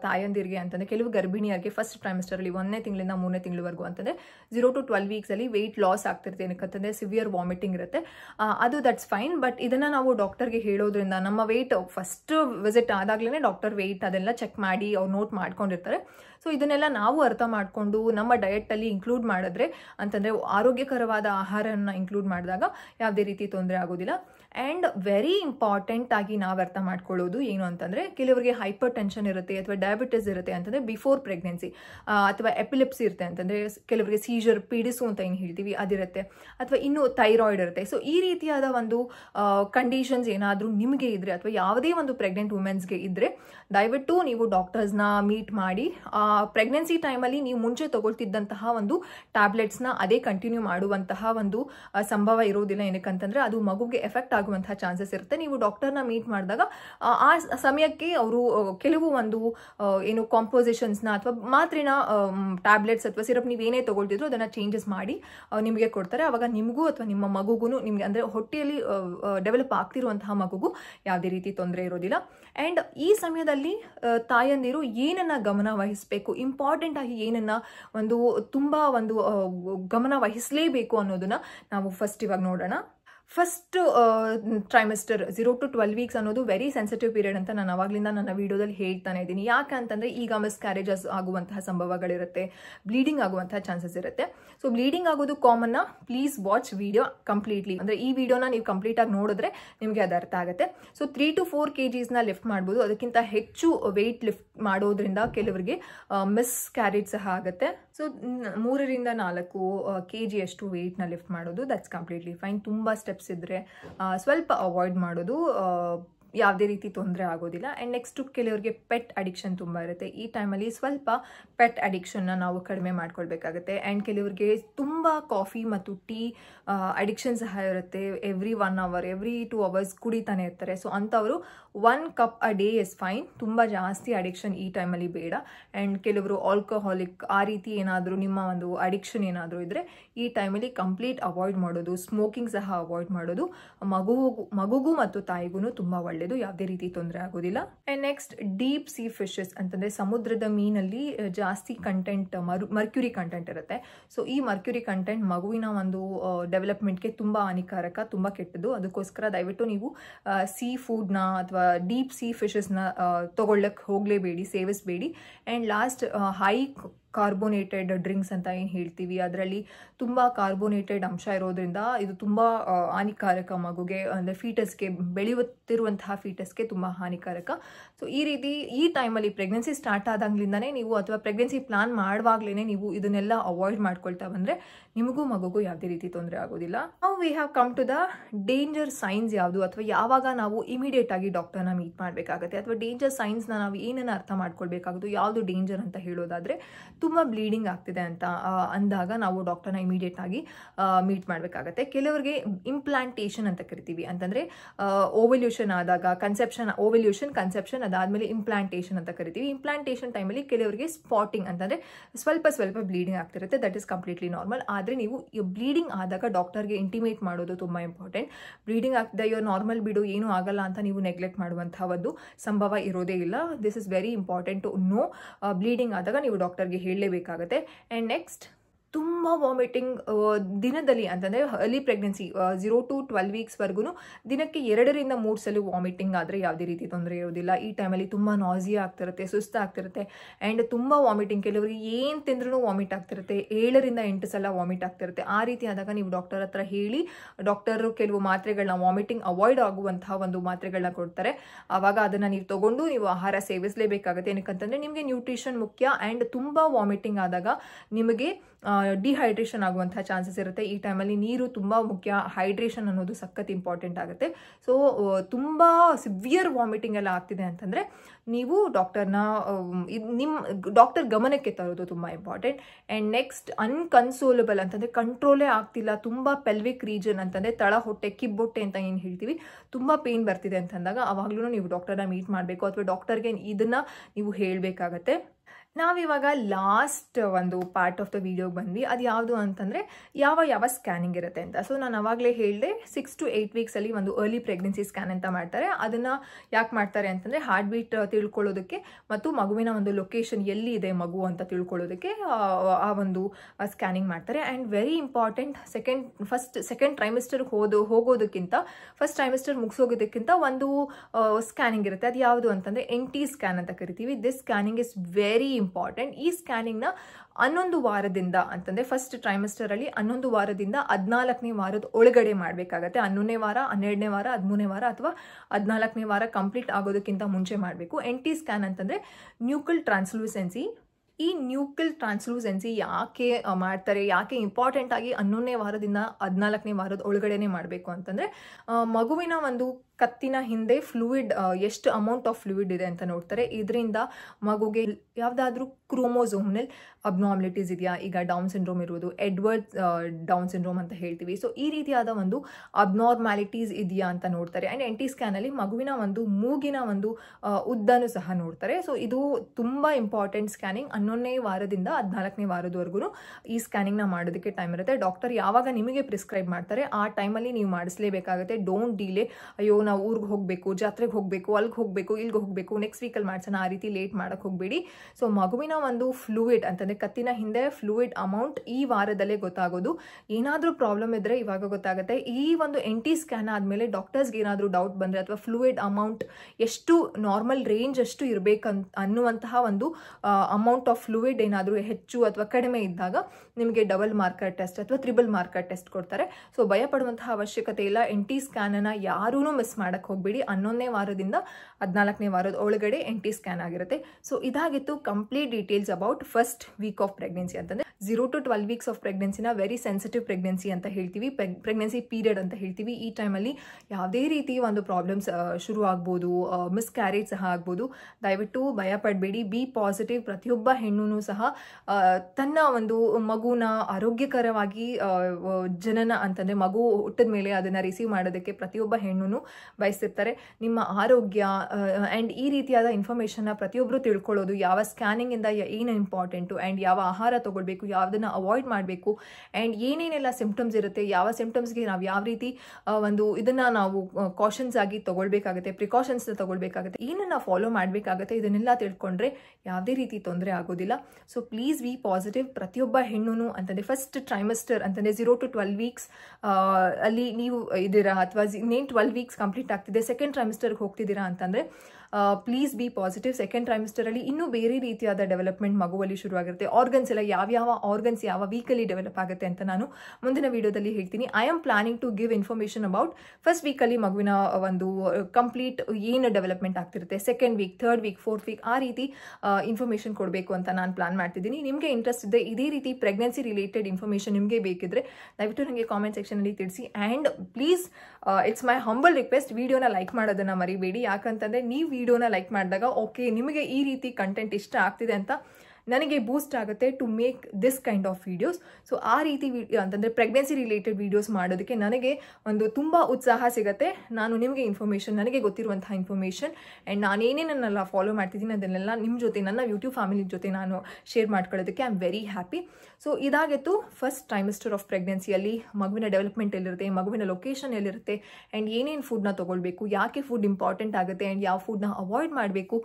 ತಾಯಂದಿರಿಗೆ ಅಂತಂದರೆ ಕೆಲವು ಗರ್ಭಿಣಿಯರಿಗೆ ಫಸ್ಟ್ ಟ್ರೈಮಿಸ್ಟರಲ್ಲಿ ಒಂದನೇ ತಿಂಗಳಿಂದ ಮೂರನೇ ತಿಂಗಳವರೆಗೂ ಅಂತಂದರೆ ಝೀರೋ ಟು ಟ್ವೆಲ್ ವೀಕ್ಸಲ್ಲಿ ವೆಯ್ಟ್ ಲಾಸ್ ಆಗ್ತಿರುತ್ತೆ ಏನಕ್ಕಂತಂದ್ರೆ ಸಿವಿಯರ್ ವಾಮಿಟಿಂಗ್ ಇರುತ್ತೆ ಅದು ದಟ್ಸ್ ಫೈನ್ ಬಟ್ ಇದನ್ನು ನಾವು ಡಾಕ್ಟರ್ಗೆ ಹೇಳೋದ್ರಿಂದ ನಮ್ಮ ವೆಯ್ಟ್ ಫಸ್ಟ್ ವಿಸಿಟ್ ಆದಾಗಲೇ ಡಾಕ್ಟರ್ ವೆಯ್ಟ್ ಅದೆಲ್ಲ ಚೆಕ್ ಮಾಡಿ ಅವ್ರು ನೋಟ್ ಮಾಡ್ಕೊಂಡಿರ್ತಾರೆ ಸೊ ಇದನ್ನೆಲ್ಲ ನಾವು ಅರ್ಥ ಮಾಡಿಕೊಂಡು ನಮ್ಮ ಡಯೆಟಲ್ಲಿ ಇನ್ಕ್ಲೂಡ್ ಮಾಡಿದ್ರೆ ಅಂತಂದರೆ ಆರೋಗ್ಯಕರವಾದ ಆಹಾರನ ಇನ್ಕ್ಲೂಡ್ ಮಾಡಿದಾಗ ಯಾವುದೇ ರೀತಿ ತೊಂದರೆ ಆಗೋದಿಲ್ಲ ಆ್ಯಂಡ್ ವೆರಿ ಇಂಪಾರ್ಟೆಂಟ್ ಆಗಿ ನಾವು ಅರ್ಥ ಮಾಡ್ಕೊಳ್ಳೋದು ಏನು ಅಂತಂದರೆ ಕೆಲವರಿಗೆ ಹೈಪರ್ ಟೆನ್ಷನ್ ಇರುತ್ತೆ ಅಥವಾ ಡಯಾಬಿಟಿಸ್ ಇರುತ್ತೆ ಅಂತಂದರೆ ಬಿಫೋರ್ ಪ್ರೆಗ್ನೆನ್ಸಿ ಅಥವಾ ಎಪಿಲಿಪ್ಸಿ ಇರುತ್ತೆ ಅಂತಂದರೆ ಕೆಲವರಿಗೆ ಸೀಜರ್ ಪೀಡಿಸು ಅಂತ ಏನು ಹೇಳ್ತೀವಿ ಅದಿರುತ್ತೆ ಅಥವಾ ಇನ್ನೂ ಥೈರಾಯ್ಡ್ ಇರುತ್ತೆ ಸೊ ಈ ರೀತಿಯಾದ ಒಂದು ಕಂಡೀಷನ್ಸ್ ಏನಾದರೂ ನಿಮಗೆ ಇದ್ದರೆ ಅಥವಾ ಯಾವುದೇ ಒಂದು ಪ್ರೆಗ್ನೆಂಟ್ ವುಮೆನ್ಸ್ಗೆ ಇದ್ದರೆ ದಯವಿಟ್ಟು ನೀವು ಡಾಕ್ಟರ್ಸ್ನ ಮೀಟ್ ಮಾಡಿ ಪ್ರೆಗ್ನೆನ್ಸಿ ಟೈಮಲ್ಲಿ ನೀವು ಮುಂಚೆ ತಗೊಳ್ತಿದ್ದಂತಹ ಒಂದು ಟ್ಯಾಬ್ಲೆಟ್ಸ್ನ ಅದೇ ಕಂಟಿನ್ಯೂ ಮಾಡುವಂತಹ ಒಂದು ಸಂಭವ ಇರೋದಿಲ್ಲ ಏನಕ್ಕಂತಂದರೆ ಅದು ಮಗುಗೆ ಎಫೆಕ್ಟ್ ಆಗುವಂತಹ ಚಾನ್ಸಸ್ ಇರುತ್ತೆ ನೀವು ಡಾಕ್ಟರ್ನ ಮೀಟ್ ಮಾಡಿದಾಗ ಆ ಸಮಯಕ್ಕೆ ಅವರು ಕೆಲವು ಒಂದು ಏನು ಕಾಂಪೋಸಿಷನ್ಸ್ನ ಅಥವಾ ಮಾತ್ರನ ಟ್ಯಾಬ್ಲೆಟ್ಸ್ ಅಥವಾ ಸಿರಪ್ ಏನೇ ತೊಗೊಳ್ತಿದ್ರು ಅದನ್ನು ಚೇಂಜಸ್ ಮಾಡಿ ನಿಮಗೆ ಕೊಡ್ತಾರೆ ಆವಾಗ ನಿಮಗೂ ಅಥವಾ ನಿಮ್ಮ ಮಗುಗೂ ನಿಮಗೆ ಅಂದರೆ ಹೊಟ್ಟೆಯಲ್ಲಿ ಡೆವಲಪ್ ಆಗ್ತಿರುವಂತಹ ಮಗುಗೂ ಯಾವುದೇ ರೀತಿ ತೊಂದರೆ ಇರೋದಿಲ್ಲ ಆ್ಯಂಡ್ ಈ ಸಮಯದಲ್ಲಿ ತಾಯಂದಿರು ಏನನ್ನು ಗಮನ ಮಾಡಬೇಕು ಇಂಪಾರ್ಟೆಂಟ್ ಆಗಿ ಏನನ್ನ ಒಂದು ತುಂಬಾ ಒಂದು ಗಮನ ವಹಿಸಲೇಬೇಕು ಅನ್ನೋದನ್ನ ನಾವು ಫಸ್ಟ್ ಇವಾಗ ನೋಡೋಣ first trimester zero to twelve weeks ಅನ್ನೋದು ವೆರಿ ಸೆನ್ಸಿಟಿವ್ ಪೀರಿಯಡ್ ಅಂತ ನಾನು ಅವಾಗಲಿಂದ ನನ್ನ ವೀಡಿಯೋದಲ್ಲಿ ಹೇಳ್ತಾನೆ ಇದ್ದೀನಿ ಯಾಕೆ ಅಂತಂದರೆ ಈಗ ಮಿಸ್ ಕ್ಯಾರೇಜಸ್ ಆಗುವಂತಹ ಸಂಭವಗಳಿರುತ್ತೆ ಬ್ಲೀಡಿಂಗ್ ಆಗುವಂತಹ ಚಾನ್ಸಸ್ ಇರುತ್ತೆ ಸೊ ಬ್ಲೀಡಿಂಗ್ ಆಗೋದು ಕಾಮನ್ನ ಪ್ಲೀಸ್ ವಾಚ್ ವಿಡಿಯೋ ಕಂಪ್ಲೀಟ್ಲಿ ಅಂದರೆ ಈ ವಿಡಿಯೋನ ನೀವು ಕಂಪ್ಲೀಟಾಗಿ ನೋಡಿದ್ರೆ ನಿಮಗೆ ಅದು ಅರ್ಥ ಆಗುತ್ತೆ so three to four K ಜೀಸ್ನ ಲಿಫ್ಟ್ ಮಾಡ್ಬೋದು ಅದಕ್ಕಿಂತ ಹೆಚ್ಚು ವೆಯ್ಟ್ ಲಿಫ್ಟ್ ಮಾಡೋದ್ರಿಂದ ಕೆಲವರಿಗೆ ಮಿಸ್ uh, ಕ್ಯಾರೇಜ್ ಸಹ ಆಗುತ್ತೆ ಸೊ ಮೂರರಿಂದ ನಾಲ್ಕು ಕೆ ಜಿಯಷ್ಟು ವೆಯ್ಟ್ನ ಲಿಫ್ಟ್ ಮಾಡೋದು ದಟ್ಸ್ ಕಂಪ್ಲೀಟ್ಲಿ ಫೈನ್ ತುಂಬ ಸ್ಟೆಪ್ಸ್ ಇದ್ದರೆ ಸ್ವಲ್ಪ ಅವಾಯ್ಡ್ ಮಾಡೋದು ಯಾವುದೇ ರೀತಿ ತೊಂದರೆ ಆಗೋದಿಲ್ಲ ಆ್ಯಂಡ್ ನೆಕ್ಸ್ಟು ಕೆಲವರಿಗೆ ಪೆಟ್ ಅಡಿಕ್ಷನ್ ತುಂಬ ಇರುತ್ತೆ ಈ ಟೈಮಲ್ಲಿ ಸ್ವಲ್ಪ ಪೆಟ್ ಅಡಿಕ್ಷನ್ನ ನಾವು ಕಡಿಮೆ ಮಾಡ್ಕೊಳ್ಬೇಕಾಗತ್ತೆ ಆ್ಯಂಡ್ ಕೆಲವರಿಗೆ ತುಂಬ ಕಾಫಿ ಮತ್ತು ಟೀ ಅಡಿಕ್ಷನ್ ಸಹ ಇರುತ್ತೆ every one hour every two hours ಕುಡಿತಾನೆ ಇರ್ತಾರೆ ಸೊ ಅಂಥವರು one cup a day is fine ತುಂಬ ಜಾಸ್ತಿ ಅಡಿಕ್ಷನ್ ಈ ಟೈಮಲ್ಲಿ ಬೇಡ ಆ್ಯಂಡ್ ಕೆಲವರು ಆಲ್ಕೋಹಾಲಿಕ್ ಆ ರೀತಿ ಏನಾದರೂ ನಿಮ್ಮ ಒಂದು ಅಡಿಕ್ಷನ್ ಏನಾದರೂ ಇದ್ದರೆ ಈ ಟೈಮಲ್ಲಿ ಕಂಪ್ಲೀಟ್ ಅವಾಯ್ಡ್ ಮಾಡೋದು ಸ್ಮೋಕಿಂಗ್ ಸಹ ಅವಾಯ್ಡ್ ಮಾಡೋದು ಮಗುವು ಮಗುಗೂ ಮತ್ತು ತಾಯಿಗೂ ತುಂಬ ಒಳ್ಳೆ ಯಾವುದೇ ರೀತಿ ತೊಂದರೆ ಆಗೋದಿಲ್ಲ and next deep sea fishes ಅಂತಂದರೆ ಸಮುದ್ರದ ಮೀನಲ್ಲಿ ಜಾಸ್ತಿ ಕಂಟೆಂಟ್ ಮರು ಮರ್ಕ್ಯುರಿ ಕಂಟೆಂಟ್ ಇರುತ್ತೆ ಸೊ ಈ ಮರ್ಕ್ಯುರಿ ಕಂಟೆಂಟ್ ಮಗುವಿನ ಒಂದು ಡೆವಲಪ್ಮೆಂಟ್ಗೆ ತುಂಬ ಹಾನಿಕಾರಕ ತುಂಬ ಕೆಟ್ಟದು ಅದಕ್ಕೋಸ್ಕರ ದಯವಿಟ್ಟು ನೀವು ಸೀ ಫುಡ್ನ ಅಥವಾ ಡೀಪ್ ಸಿ ಫಿಶಸ್ನ ತೊಗೊಳ್ಳಕ್ಕೆ ಹೋಗಲೇಬೇಡಿ ಸೇವಿಸಬೇಡಿ and last high carbonated drinks ಅಂತ ಏನು ಹೇಳ್ತೀವಿ ಅದರಲ್ಲಿ ತುಂಬ ಕಾರ್ಬೋನೇಟೆಡ್ ಅಂಶ ಇರೋದ್ರಿಂದ ಇದು ತುಂಬ ಹಾನಿಕಾರಕ ಮಗುಗೆ ಅಂದರೆ ಫೀಟಸ್ಗೆ ಬೆಳೆಯುತ್ತಿರುವಂತಹ ಫೀಟಸ್ಗೆ ತುಂಬ ಹಾನಿಕಾರಕ ಸೊ ಈ ರೀತಿ ಈ ಟೈಮಲ್ಲಿ ಪ್ರೆಗ್ನೆನ್ಸಿ ಸ್ಟಾರ್ಟ್ ಆದಾಗ್ಲಿಂದನೇ ನೀವು ಅಥವಾ ಪ್ರೆಗ್ನೆನ್ಸಿ ಪ್ಲಾನ್ ಮಾಡುವಾಗ್ಲೇ ನೀವು ಇದನ್ನೆಲ್ಲ ಅವಾಯ್ಡ್ ಮಾಡ್ಕೊಳ್ತಾ ಬಂದರೆ ನಿಮಗೂ ಮಗುಗೂ ಯಾವುದೇ ರೀತಿ ತೊಂದರೆ ಆಗೋದಿಲ್ಲ ನಾವು we have come to the danger signs ಯಾವುದು ಅಥವಾ ಯಾವಾಗ ನಾವು ಇಮಿಡಿಯೇಟ್ ಆಗಿ ಡಾಕ್ಟರ್ನ ಮೀಟ್ ಮಾಡಬೇಕಾಗುತ್ತೆ ಅಥವಾ ಡೇಂಜರ್ ಸೈನ್ಸ್ನ ನಾವು ಏನನ್ನು ಅರ್ಥ ಮಾಡ್ಕೊಳ್ಬೇಕಾಗುತ್ತೆ ಯಾವುದು ಡೇಂಜರ್ ಅಂತ ಹೇಳೋದಾದರೆ ತುಂಬ ಬ್ಲೀಡಿಂಗ್ ಆಗ್ತಿದೆ ಅಂತ ಅಂದಾಗ ನಾವು ಡಾಕ್ಟರ್ನ ಆಗಿ ಮೀಟ್ ಮಾಡಬೇಕಾಗತ್ತೆ ಕೆಲವರಿಗೆ ಇಂಪ್ಲಾಂಟೇಷನ್ ಅಂತ ಕರಿತೀವಿ ಅಂತಂದರೆ ಓವಲ್ಯೂಷನ್ ಆದಾಗ ಕನ್ಸೆಪ್ಷನ್ ಓವಲ್ಯೂಷನ್ ಕನ್ಸೆಪ್ಷನ್ ಅದಾದಮೇಲೆ ಇಂಪ್ಲಾಂಟೇಷನ್ ಅಂತ ಕರಿತೀವಿ ಇಂಪ್ಲಾಂಟೇಷನ್ ಟೈಮಲ್ಲಿ ಕೆಲವರಿಗೆ ಸ್ಪಾಟಿಂಗ್ ಅಂತಂದರೆ ಸ್ವಲ್ಪ ಸ್ವಲ್ಪ ಬ್ಲೀಡಿಂಗ್ ಆಗ್ತಿರುತ್ತೆ ದಟ್ ಇಸ್ ಕಂಪ್ಲೀಟ್ಲಿ ನಾರ್ಮಲ್ ಆದರೆ ನೀವು ಬ್ಲೀಡಿಂಗ್ ಆದಾಗ ಡಾಕ್ಟರ್ಗೆ ಇಂಟಿಮೇಟ್ ಮಾಡೋದು ತುಂಬ ಇಂಪಾರ್ಟೆಂಟ್ ಬ್ಲೀಡಿಂಗ್ ಆಗ್ತಿದೆ ಅಯ್ಯೋ ನಾರ್ಮಲ್ ಬಿಡು ಏನೂ ಆಗಲ್ಲ ಅಂತ ನೀವು ನೆಗ್ಲೆಕ್ಟ್ ಮಾಡುವಂಥ ಒಂದು ಸಂಭವ ಇರೋದೇ ಇಲ್ಲ this is very important to know bleeding ಆದಾಗ ನೀವು ಡಾಕ್ಟರ್ಗೆ ಹೇಳಲೇಬೇಕಾಗುತ್ತೆ ಆ್ಯಂಡ್ ನೆಕ್ಸ್ಟ್ ತುಂಬ ವಾಮಿಟಿಂಗ್ ದಿನದಲ್ಲಿ ಅಂತಂದರೆ early pregnancy zero to twelve ವೀಕ್ಸ್ವರೆಗೂ ದಿನಕ್ಕೆ ಎರಡರಿಂದ ಮೂರು ಸಲ ವಾಮಿಟಿಂಗ್ ಆದರೆ ಯಾವುದೇ ರೀತಿ ತೊಂದರೆ ಇರೋದಿಲ್ಲ ಈ ಟೈಮಲ್ಲಿ ತುಂಬ ನಾಸಿಯಾ ಆಗ್ತಿರುತ್ತೆ ಸುಸ್ತಾಗ್ತಿರುತ್ತೆ ಆ್ಯಂಡ್ ತುಂಬ ವಾಮಿಟಿಂಗ್ ಕೆಲವರಿಗೆ ಏನು ತಿಂದ್ರೂ ವಾಮಿಟ್ ಆಗ್ತಿರುತ್ತೆ ಏಳರಿಂದ ಎಂಟು ಸಲ ವಾಮಿಟ್ ಆಗ್ತಿರುತ್ತೆ ಆ ರೀತಿ ಆದಾಗ ನೀವು ಡಾಕ್ಟರ್ ಹತ್ರ ಹೇಳಿ ಡಾಕ್ಟರು ಕೆಲವು ಮಾತ್ರೆಗಳನ್ನ ವಾಮಿಟಿಂಗ್ ಅವಾಯ್ಡ್ ಆಗುವಂತಹ ಒಂದು ಮಾತ್ರೆಗಳನ್ನ ಕೊಡ್ತಾರೆ ಆವಾಗ ಅದನ್ನು ನೀವು ತೊಗೊಂಡು ನೀವು ಆಹಾರ ಸೇವಿಸಲೇಬೇಕಾಗುತ್ತೆ ಏನಕ್ಕಂತಂದರೆ ನಿಮಗೆ ನ್ಯೂಟ್ರಿಷನ್ ಮುಖ್ಯ ಆ್ಯಂಡ್ ತುಂಬ ವಾಮಿಟಿಂಗ್ ಆದಾಗ ನಿಮಗೆ ಡಿಹೈಡ್ರೇಷನ್ ಆಗುವಂಥ ಚಾನ್ಸಸ್ ಇರುತ್ತೆ ಈ ಟೈಮಲ್ಲಿ ನೀರು ತುಂಬ ಮುಖ್ಯ ಹೈಡ್ರೇಷನ್ ಅನ್ನೋದು ಸಖತ್ ಇಂಪಾರ್ಟೆಂಟ್ ಆಗುತ್ತೆ ಸೊ ತುಂಬ ಸಿವಿಯರ್ ವಾಮಿಟಿಂಗ್ ಎಲ್ಲ ಆಗ್ತಿದೆ ಅಂತಂದರೆ ನೀವು ಡಾಕ್ಟರ್ನ ನಿಮ್ಮ ಡಾಕ್ಟರ್ ಗಮನಕ್ಕೆ ತರೋದು ತುಂಬ ಇಂಪಾರ್ಟೆಂಟ್ ಆ್ಯಂಡ್ ನೆಕ್ಸ್ಟ್ ಅನ್ಕನ್ಸೋಲಬಲ್ ಅಂತಂದರೆ ಕಂಟ್ರೋಲೇ ಆಗ್ತಿಲ್ಲ ತುಂಬ ಪೆಲ್ವಿಕ್ ರೀಜನ್ ಅಂತಂದರೆ ತಳ ಹೊಟ್ಟೆ ಕಿಬ್ಬೊಟ್ಟೆ ಅಂತ ಏನು ಹೇಳ್ತೀವಿ ತುಂಬ ಪೇಯ್ನ್ ಬರ್ತಿದೆ ಅಂತಂದಾಗ ಅವಾಗಲೂ ನೀವು ಡಾಕ್ಟರ್ನ ಮೀಟ್ ಮಾಡಬೇಕು ಅಥವಾ ಡಾಕ್ಟರ್ಗೆ ಇದನ್ನು ನೀವು ಹೇಳಬೇಕಾಗತ್ತೆ ನಾವಿವಾಗ ಲಾಸ್ಟ್ ಒಂದು ಪಾರ್ಟ್ ಆಫ್ ದ ವಿಡಿಯೋ ಬಂದ್ವಿ ಅದು ಯಾವುದು ಅಂತಂದರೆ ಯಾವ ಯಾವ ಸ್ಕ್ಯಾನಿಂಗ್ ಇರುತ್ತೆ ಅಂತ ಸೊ ನಾನು ಅವಾಗಲೇ ಹೇಳಿದೆ ಸಿಕ್ಸ್ ಟು ಏಯ್ಟ್ ವೀಕ್ಸಲ್ಲಿ ಒಂದು ಅರ್ಲಿ ಪ್ರೆಗ್ನೆನ್ಸಿ ಸ್ಕ್ಯಾನ್ ಅಂತ ಮಾಡ್ತಾರೆ ಅದನ್ನು ಯಾಕೆ ಮಾಡ್ತಾರೆ ಅಂತಂದರೆ ಹಾರ್ಟ್ ಬೀಟ್ ತಿಳ್ಕೊಳ್ಳೋದಕ್ಕೆ ಮತ್ತು ಮಗುವಿನ ಒಂದು ಲೊಕೇಶನ್ ಎಲ್ಲಿ ಇದೆ ಮಗು ಅಂತ ತಿಳ್ಕೊಳ್ಳೋದಕ್ಕೆ ಆ ಒಂದು ಸ್ಕ್ಯಾನಿಂಗ್ ಮಾಡ್ತಾರೆ and very important second first second ಟ್ರೈಮಿಸ್ಟರ್ಗೆ ಹೋದ ಹೋಗೋದಕ್ಕಿಂತ ಫಸ್ಟ್ ಟ್ರೈಮಿಸ್ಟರ್ ಮುಗಿಸೋಗೋದಕ್ಕಿಂತ ಒಂದು ಸ್ಕ್ಯಾನಿಂಗ್ ಇರುತ್ತೆ ಅದು ಯಾವುದು ಅಂತಂದರೆ ಎನ್ ಟಿ ಸ್ಕ್ಯಾನ್ ಅಂತ ಕರಿತೀವಿ this scanning is very important ಈ ಸ್ಕ್ಯಾನಿಂಗ್ನ ಹನ್ನೊಂದು ವಾರದಿಂದ ಅಂತಂದರೆ ಫಸ್ಟ್ ಟ್ರೈಮಿಸ್ಟರಲ್ಲಿ ಹನ್ನೊಂದು ವಾರದಿಂದ ಹದಿನಾಲ್ಕನೇ ವಾರದ ಒಳಗಡೆ ಮಾಡಬೇಕಾಗತ್ತೆ ಹನ್ನೊಂದನೇ ವಾರ ಹನ್ನೆರಡನೇ ವಾರ ಹದಿಮೂರನೇ ವಾರ ಅಥವಾ ಹದಿನಾಲ್ಕನೇ ವಾರ ಕಂಪ್ಲೀಟ್ ಆಗೋದಕ್ಕಿಂತ ಮುಂಚೆ ಮಾಡಬೇಕು ಎನ್ ಟಿ ಸ್ಕ್ಯಾನ್ ಅಂತಂದರೆ ನ್ಯೂಕಲ್ ಟ್ರಾನ್ಸ್ಲೂಸೆನ್ಸಿ ಈ ನ್ಯೂಕಲ್ ಟ್ರಾನ್ಸ್ಲೂಸೆನ್ಸಿ ಯಾಕೆ ಮಾಡ್ತಾರೆ ಯಾಕೆ ಇಂಪಾರ್ಟೆಂಟ್ ಆಗಿ ಹನ್ನೊಂದನೇ ವಾರದಿಂದ ಹದಿನಾಲ್ಕನೇ ವಾರದ ಒಳಗಡೆನೆ ಮಾಡಬೇಕು ಅಂತಂದರೆ ಮಗುವಿನ ಒಂದು ಕತ್ತಿನ ಹಿಂದೆ ಫ್ಲೂಯಿಡ್ ಎಷ್ಟು ಅಮೌಂಟ್ ಆಫ್ ಫ್ಲೂಯಿಡ್ ಇದೆ ಅಂತ ನೋಡ್ತಾರೆ ಇದರಿಂದ ಮಗುಗೆ ಯಾವುದಾದ್ರೂ ಕ್ರೋಮೋಸೋಮ್ನಲ್ ಅಬ್ನಾರ್ಮಲಿಟೀಸ್ ಇದೆಯಾ ಈಗ ಡೌನ್ ಸಿಂಡ್ರೋಮ್ ಇರುವುದು ಎಡ್ವರ್ಡ್ ಡೌನ್ ಸಿಂಡ್ರೋಮ್ ಅಂತ ಹೇಳ್ತೀವಿ ಸೊ ಈ ರೀತಿಯಾದ ಒಂದು ಅಬ್ನಾರ್ಮ್ಯಾಲಿಟೀಸ್ ಇದೆಯಾ ಅಂತ ನೋಡ್ತಾರೆ ಆ್ಯಂಡ್ ಎನ್ ಟಿ ಸ್ಕ್ಯಾನಲ್ಲಿ ಮಗುವಿನ ಒಂದು ಮೂಗಿನ ಒಂದು ಉದ್ದನ್ನು ಸಹ ನೋಡ್ತಾರೆ ಸೊ ಇದು ತುಂಬ ಇಂಪಾರ್ಟೆಂಟ್ ಸ್ಕ್ಯಾನಿಂಗ್ ಹನ್ನೊಂದನೇ ವಾರದಿಂದ ಹದಿನಾಲ್ಕನೇ ವಾರದವರೆಗೂ ಈ ಸ್ಕ್ಯಾನಿಂಗ್ನ ಮಾಡೋದಕ್ಕೆ ಟೈಮ್ ಇರುತ್ತೆ ಡಾಕ್ಟರ್ ಯಾವಾಗ ನಿಮಗೆ ಪ್ರಿಸ್ಕ್ರೈಬ್ ಮಾಡ್ತಾರೆ ಆ ಟೈಮಲ್ಲಿ ನೀವು ಮಾಡಿಸಲೇಬೇಕಾಗುತ್ತೆ ಡೋಂಟ್ ಡಿಲೇ ಅಯ್ಯೋ ನಾವು ಊರಿಗೆ ಹೋಗಬೇಕು ಜಾತ್ರೆಗೆ ಹೋಗಬೇಕು ಅಲ್ಲಿಗೆ ಹೋಗಬೇಕು ಇಲ್ಲಿಗೆ ಹೋಗಬೇಕು ನೆಕ್ಸ್ಟ್ ವೀಕಲ್ಲಿ ಮಾಡ್ಸೋಣ ಆ ರೀತಿ ಲೇಟ್ ಮಾಡೋಕ್ಕೆ ಹೋಗಬೇಡಿ ಸೊ ಮಗುವಿನ ಒಂದು ಫ್ಲೂಯಿಡ್ ಅಂತಂದರೆ ಕತ್ತಿನ ಹಿಂದೆ ಫ್ಲೂಯಿಡ್ ಅಮೌಂಟ್ ಈ ವಾರದಲ್ಲೇ ಗೊತ್ತಾಗೋದು ಏನಾದರೂ ಪ್ರಾಬ್ಲಮ್ ಇದ್ದರೆ ಇವಾಗ ಗೊತ್ತಾಗುತ್ತೆ ಈ ಒಂದು ಎನ್ ಸ್ಕ್ಯಾನ್ ಆದಮೇಲೆ ಡಾಕ್ಟರ್ಸ್ಗೆ ಏನಾದರೂ ಡೌಟ್ ಬಂದರೆ ಅಥವಾ ಫ್ಲೂಯಿಡ್ ಅಮೌಂಟ್ ಎಷ್ಟು ನಾರ್ಮಲ್ ರೇಂಜ್ ಅಷ್ಟು ಇರಬೇಕಂತ ಅನ್ನುವಂತಹ ಒಂದು ಅಮೌಂಟ್ ಆಫ್ ಫ್ಲೂಯಿಡ್ ಏನಾದರೂ ಹೆಚ್ಚು ಅಥವಾ ಕಡಿಮೆ ಇದ್ದಾಗ ನಿಮಗೆ ಡಬಲ್ ಮಾರ್ಕರ್ ಟೆಸ್ಟ್ ಅಥವಾ ತ್ರಿಬಲ್ ಮಾರ್ಕರ್ ಟೆಸ್ಟ್ ಕೊಡ್ತಾರೆ ಸೊ ಭಯಪಡುವಂತಹ ಅವಶ್ಯಕತೆ ಇಲ್ಲ ಎನ್ ಟಿ ಸ್ಕ್ಯಾನನ್ನು ಯಾರೂ ಮಿಸ್ ಮಾಡಕ್ಕೆ ಹೋಗಬೇಡಿ ಹನ್ನೊಂದನೇ ವಾರದಿಂದ ಹದಿನಾಲ್ಕನೇ ವಾರದ ಒಳಗಡೆ ಎನ್ ಟಿ ಸ್ಕ್ಯಾನ್ ಆಗಿರುತ್ತೆ ಸೊ ಇದಾಗಿತ್ತು complete details about first week of pregnancy ಅಂತಂದ್ರೆ zero to twelve weeks of ಪ್ರೆಗ್ನೆನ್ಸಿನ ವೆರಿ ಸೆನ್ಸಿಟಿವ್ ಪ್ರೆಗ್ನೆನ್ಸಿ ಅಂತ ಹೇಳ್ತೀವಿ ಪ್ರೆಗ್ನೆನ್ಸಿ ಪೀರಿಯಡ್ ಅಂತ ಹೇಳ್ತೀವಿ ಈ ಟೈಮಲ್ಲಿ ಯಾವುದೇ ರೀತಿ ಒಂದು ಪ್ರಾಬ್ಲಮ್ಸ್ ಶುರು ಆಗ್ಬೋದು ಮಿಸ್ಕ್ಯಾರೇಜ್ ಸಹ ಆಗ್ಬೋದು ದಯವಿಟ್ಟು ಭಯ ಪಡಬೇಡಿ ಬಿ ಪಾಸಿಟಿವ್ ಪ್ರತಿಯೊಬ್ಬ ಹೆಣ್ಣು ಸಹ ತನ್ನ ಒಂದು ಮಗುನ ಆರೋಗ್ಯಕರವಾಗಿ ಜನನ ಅಂತಂದರೆ ಮಗು ಹುಟ್ಟಿದ ಮೇಲೆ ಅದನ್ನು ರಿಸೀವ್ ಮಾಡೋದಕ್ಕೆ ಪ್ರತಿಯೊಬ್ಬ ಹೆಣ್ಣು ಬಯಸಿರ್ತಾರೆ ನಿಮ್ಮ ಆರೋಗ್ಯ ಆ್ಯಂಡ್ ಈ ರೀತಿಯಾದ ಇನ್ಫಾರ್ಮೇಷನ್ನ ಪ್ರತಿಯೊಬ್ಬರು ತಿಳ್ಕೊಳ್ಳೋದು ಯಾವ ಸ್ಕ್ಯಾನಿಂಗಿಂದ ಏನು ಇಂಪಾರ್ಟೆಂಟು ಆ್ಯಂಡ್ ಯಾವ ಆಹಾರ ತೊಗೊಳ್ಬೇಕು ಯಾವುದನ್ನು ಅವಾಯ್ಡ್ ಮಾಡಬೇಕು ಆ್ಯಂಡ್ ಏನೇನೆಲ್ಲ ಸಿಂಪ್ಟಮ್ಸ್ ಇರುತ್ತೆ ಯಾವ ಸಿಂಪ್ಟಮ್ಸ್ಗೆ ನಾವು ಯಾವ ರೀತಿ ಒಂದು ಇದನ್ನು ನಾವು ಕಾಷನ್ಸ್ ಆಗಿ ತೊಗೊಳ್ಬೇಕಾಗುತ್ತೆ ಪ್ರಿಕಾಷನ್ಸ್ನ ತೊಗೊಳ್ಬೇಕಾಗುತ್ತೆ ಏನನ್ನು ಫಾಲೋ ಮಾಡಬೇಕಾಗುತ್ತೆ ಇದನ್ನೆಲ್ಲ ತಿಳ್ಕೊಂಡ್ರೆ ಯಾವುದೇ ರೀತಿ ತೊಂದರೆ ಆಗೋದಿಲ್ಲ ಸೊ ಪ್ಲೀಸ್ ವಿ ಪಾಸಿಟಿವ್ ಪ್ರತಿಯೊಬ್ಬ ಹೆಣ್ಣು ಅಂತಂದರೆ ಫಸ್ಟ್ ಟ್ರೈಮಸ್ಟರ್ ಅಂತಂದರೆ ಝೀರೋ ಟು ಟ್ವೆಲ್ ವೀಕ್ಸ್ ಅಲ್ಲಿ ನೀವು ಇದ್ದೀರಾ ಅಥವಾ nine twelve weeks complete complete ಆಗ್ತಿದೆ ಸೆಕೆಂಡ್ ಟ್ರೈಮಿಸ್ಟರ್ಗೆ ಹೋಗ್ತಿದ್ದೀರಾ ಅಂತಂದರೆ ಪ್ಲೀಸ್ ಬಿ ಪಾಸಿಟಿವ್ ಸೆಕೆಂಡ್ ಟ್ರೈಮಿಸ್ಟರಲ್ಲಿ ಇನ್ನೂ ಬೇರೆ ರೀತಿಯಾದ ಡೆವಲಪ್ಮೆಂಟ್ ಮಗುವಲ್ಲಿ ಶುರುವಾಗಿರುತ್ತೆ ಆರ್ಗನ್ಸ್ ಎಲ್ಲ ಯಾವ್ಯಾವ ಆರ್ಗನ್ಸ್ ಯಾವ ವೀಕಲ್ಲಿ ಡೆವಲಪ್ ಆಗುತ್ತೆ ಅಂತ ನಾನು ಮುಂದಿನ ವೀಡಿಯೋದಲ್ಲಿ ಹೇಳ್ತೀನಿ I am planning to give information about first ವೀಕಲ್ಲಿ ಮಗುವಿನ ಒಂದು ಕಂಪ್ಲೀಟ್ ಏನು ಡೆವಲಪ್ಮೆಂಟ್ ಆಗ್ತಿರುತ್ತೆ second week third week fourth week ಆ ರೀತಿ ಇನ್ಫಾರ್ಮೇಷನ್ ಕೊಡಬೇಕು ಅಂತ ನಾನು ಪ್ಲಾನ್ ಮಾಡ್ತಿದ್ದೀನಿ ನಿಮಗೆ ಇಂಟ್ರೆಸ್ಟ್ ಇದೆ ಇದೇ ರೀತಿ ಪ್ರೆಗ್ನೆನ್ಸಿ ರಿಲೇಟೆಡ್ ಇನ್ಫಾರ್ಮೇಷನ್ ನಿಮಗೆ ಬೇಕಿದ್ರೆ ದಯವಿಟ್ಟು ನನಗೆ ಕಾಮೆಂಟ್ ಸೆಕ್ಷನಲ್ಲಿ ತಿಳಿಸಿ and please it's my humble request ವಿಡಿಯೋನ ಲೈಕ್ ಮಾಡೋದನ್ನು ಮರಿಬೇಡಿ ಯಾಕಂತಂದರೆ ನೀವು ವಿಡಿಯೋನ ಲೈಕ್ ಮಾಡಿದಾಗ ಓಕೆ ನಿಮಗೆ ಈ ರೀತಿ ಕಂಟೆಂಟ್ ಇಷ್ಟ ಆಗ್ತಿದೆ ಅಂತ ನನಗೆ ಬೂಸ್ಟ್ ಆಗುತ್ತೆ to make this kind of videos so ಆ ರೀತಿ ಅಂತಂದರೆ ಪ್ರೆಗ್ನೆನ್ಸಿ ರಿಲೇಟೆಡ್ ವೀಡಿಯೋಸ್ ಮಾಡೋದಕ್ಕೆ ನನಗೆ ಒಂದು ತುಂಬ ಉತ್ಸಾಹ ಸಿಗುತ್ತೆ ನಾನು ನಿಮಗೆ ಇನ್ಫಾರ್ಮೇಷನ್ ನನಗೆ ಗೊತ್ತಿರುವಂತಹ ಇನ್ಫಾರ್ಮೇಷನ್ ಆ್ಯಂಡ್ ನಾನೇನೇನನ್ನೆಲ್ಲ ಫಾಲೋ ಮಾಡ್ತಿದ್ದೀನಿ ಅದನ್ನೆಲ್ಲ ನಿಮ್ಮ ಜೊತೆ ನನ್ನ ಯೂಟ್ಯೂಬ್ ಫ್ಯಾಮಿಲಿ ಜೊತೆ ನಾನು ಶೇರ್ ಮಾಡ್ಕೊಳ್ಳೋದಕ್ಕೆ I am very happy so ಇದಾಗಿತ್ತು ಫಸ್ಟ್ ಟ್ರೈಮಿಸ್ಟರ್ ಆಫ್ ಪ್ರೆಗ್ನೆನ್ಸಿಯಲ್ಲಿ ಮಗುವಿನ ಡೆವಲಪ್ಮೆಂಟ್ ಎಲ್ಲಿರುತ್ತೆ ಮಗುವಿನ ಲೊಕೇಶನ್ ಎಲ್ಲಿರುತ್ತೆ ಆ್ಯಂಡ್ ಏನೇನು ಫುಡ್ನ ತೊಗೊಳ್ಬೇಕು ಯಾಕೆ ಫುಡ್ ಇಂಪಾರ್ಟೆಂಟ್ ಆಗುತ್ತೆ ಆ್ಯಂಡ್ ಯಾವ ಫುಡ್ನ ಅವಾಯ್ಡ್ ಮಾಡಬೇಕು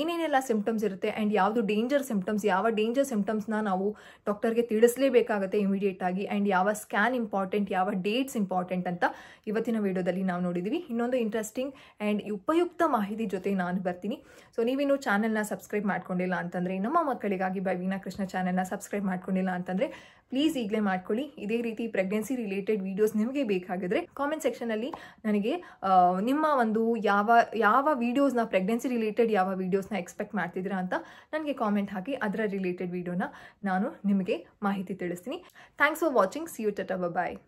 ಏನೇನೆಲ್ಲ ಸಿಂಪ್ಟಮ್ಸ್ ಇರುತ್ತೆ ಆ್ಯಂಡ್ ಯಾವುದು ಡೇಂಜರ್ ಸಿಂಪ್ಟಮ್ಸ್ ಯಾವ ಡೇಂಜರ್ ಸಿಂಪ್ಟಮ್ಸ್ನ ನಾವು ಡಾಕ್ಟರ್ಗೆ ತಿಳಿಸಲೇಬೇಕಾಗುತ್ತೆ ಇಮಿಡಿಯೇಟ್ ಆಗಿ ಆ್ಯಂಡ್ ಯಾವ ಸ್ಕ್ಯಾನ್ ಇಂಪಾರ್ಟೆಂಟ್ ಯಾವ ಡೇಟ್ಸ್ ಇಂಪಾರ್ಟೆಂಟ್ ಅಂತ ಇವತ್ತಿನ ವಿಡಿಯೋದಲ್ಲಿ ನಾವು ನೋಡಿದ್ದೀವಿ ಇನ್ನೊಂದು ಇಂಟ್ರೆಸ್ಟಿಂಗ್ ಆ್ಯಂಡ್ ಉಪಯುಕ್ತ ಮಾಹಿತಿ ಜೊತೆ ನಾನು ಬರ್ತೀನಿ ಸೊ ನೀವಿನ್ನು ಚಾನಲ್ನ ಸಬ್ಸ್ಕ್ರೈಬ್ ಮಾಡ್ಕೊಂಡಿಲ್ಲ ಅಂತಂದರೆ ನಮ್ಮ ಮಕ್ಕಳಿಗಾಗಿ ವೀನಾ ಕೃಷ್ಣ ಚಾನಲ್ನ ಸಬ್ಸ್ಕ್ರೈಬ್ ಮಾಡ್ಕೊಂಡಿಲ್ಲ ಅಂತಂದರೆ ಪ್ಲೀಸ್ ಈಗಲೇ ಮಾಡ್ಕೊಳ್ಳಿ ಇದೇ ರೀತಿ ಪ್ರೆಗ್ನೆನ್ಸಿ ರಿಲೇಟೆಡ್ ವಿಡಿಯೋಸ್ ನಿಮಗೆ ಬೇಕಾಗಿದ್ರೆ ಕಾಮೆಂಟ್ ಸೆಕ್ಷನಲ್ಲಿ ನನಗೆ ನಿಮ್ಮ ಒಂದು ಯಾವ ಯಾವ ವೀಡಿಯೋಸ್ನ ಪ್ರೆಗ್ನೆನ್ಸಿ ರಿಲೇಟೆಡ್ ಯಾವ ವೀಡಿಯೋಸ್ನ ಎಕ್ಸ್ಪೆಕ್ಟ್ ಮಾಡ್ತಿದ್ದೀರಾ ಅಂತ ನನಗೆ ಕಾಮೆಂಟ್ ಹಾಕಿ ಅದರ ರಿಲೇಟೆಡ್ ವೀಡಿಯೋನ ನಾನು ನಿಮಗೆ ಮಾಹಿತಿ ತಿಳಿಸ್ತೀನಿ thanks for watching see you ಅವ ಬಾಯ್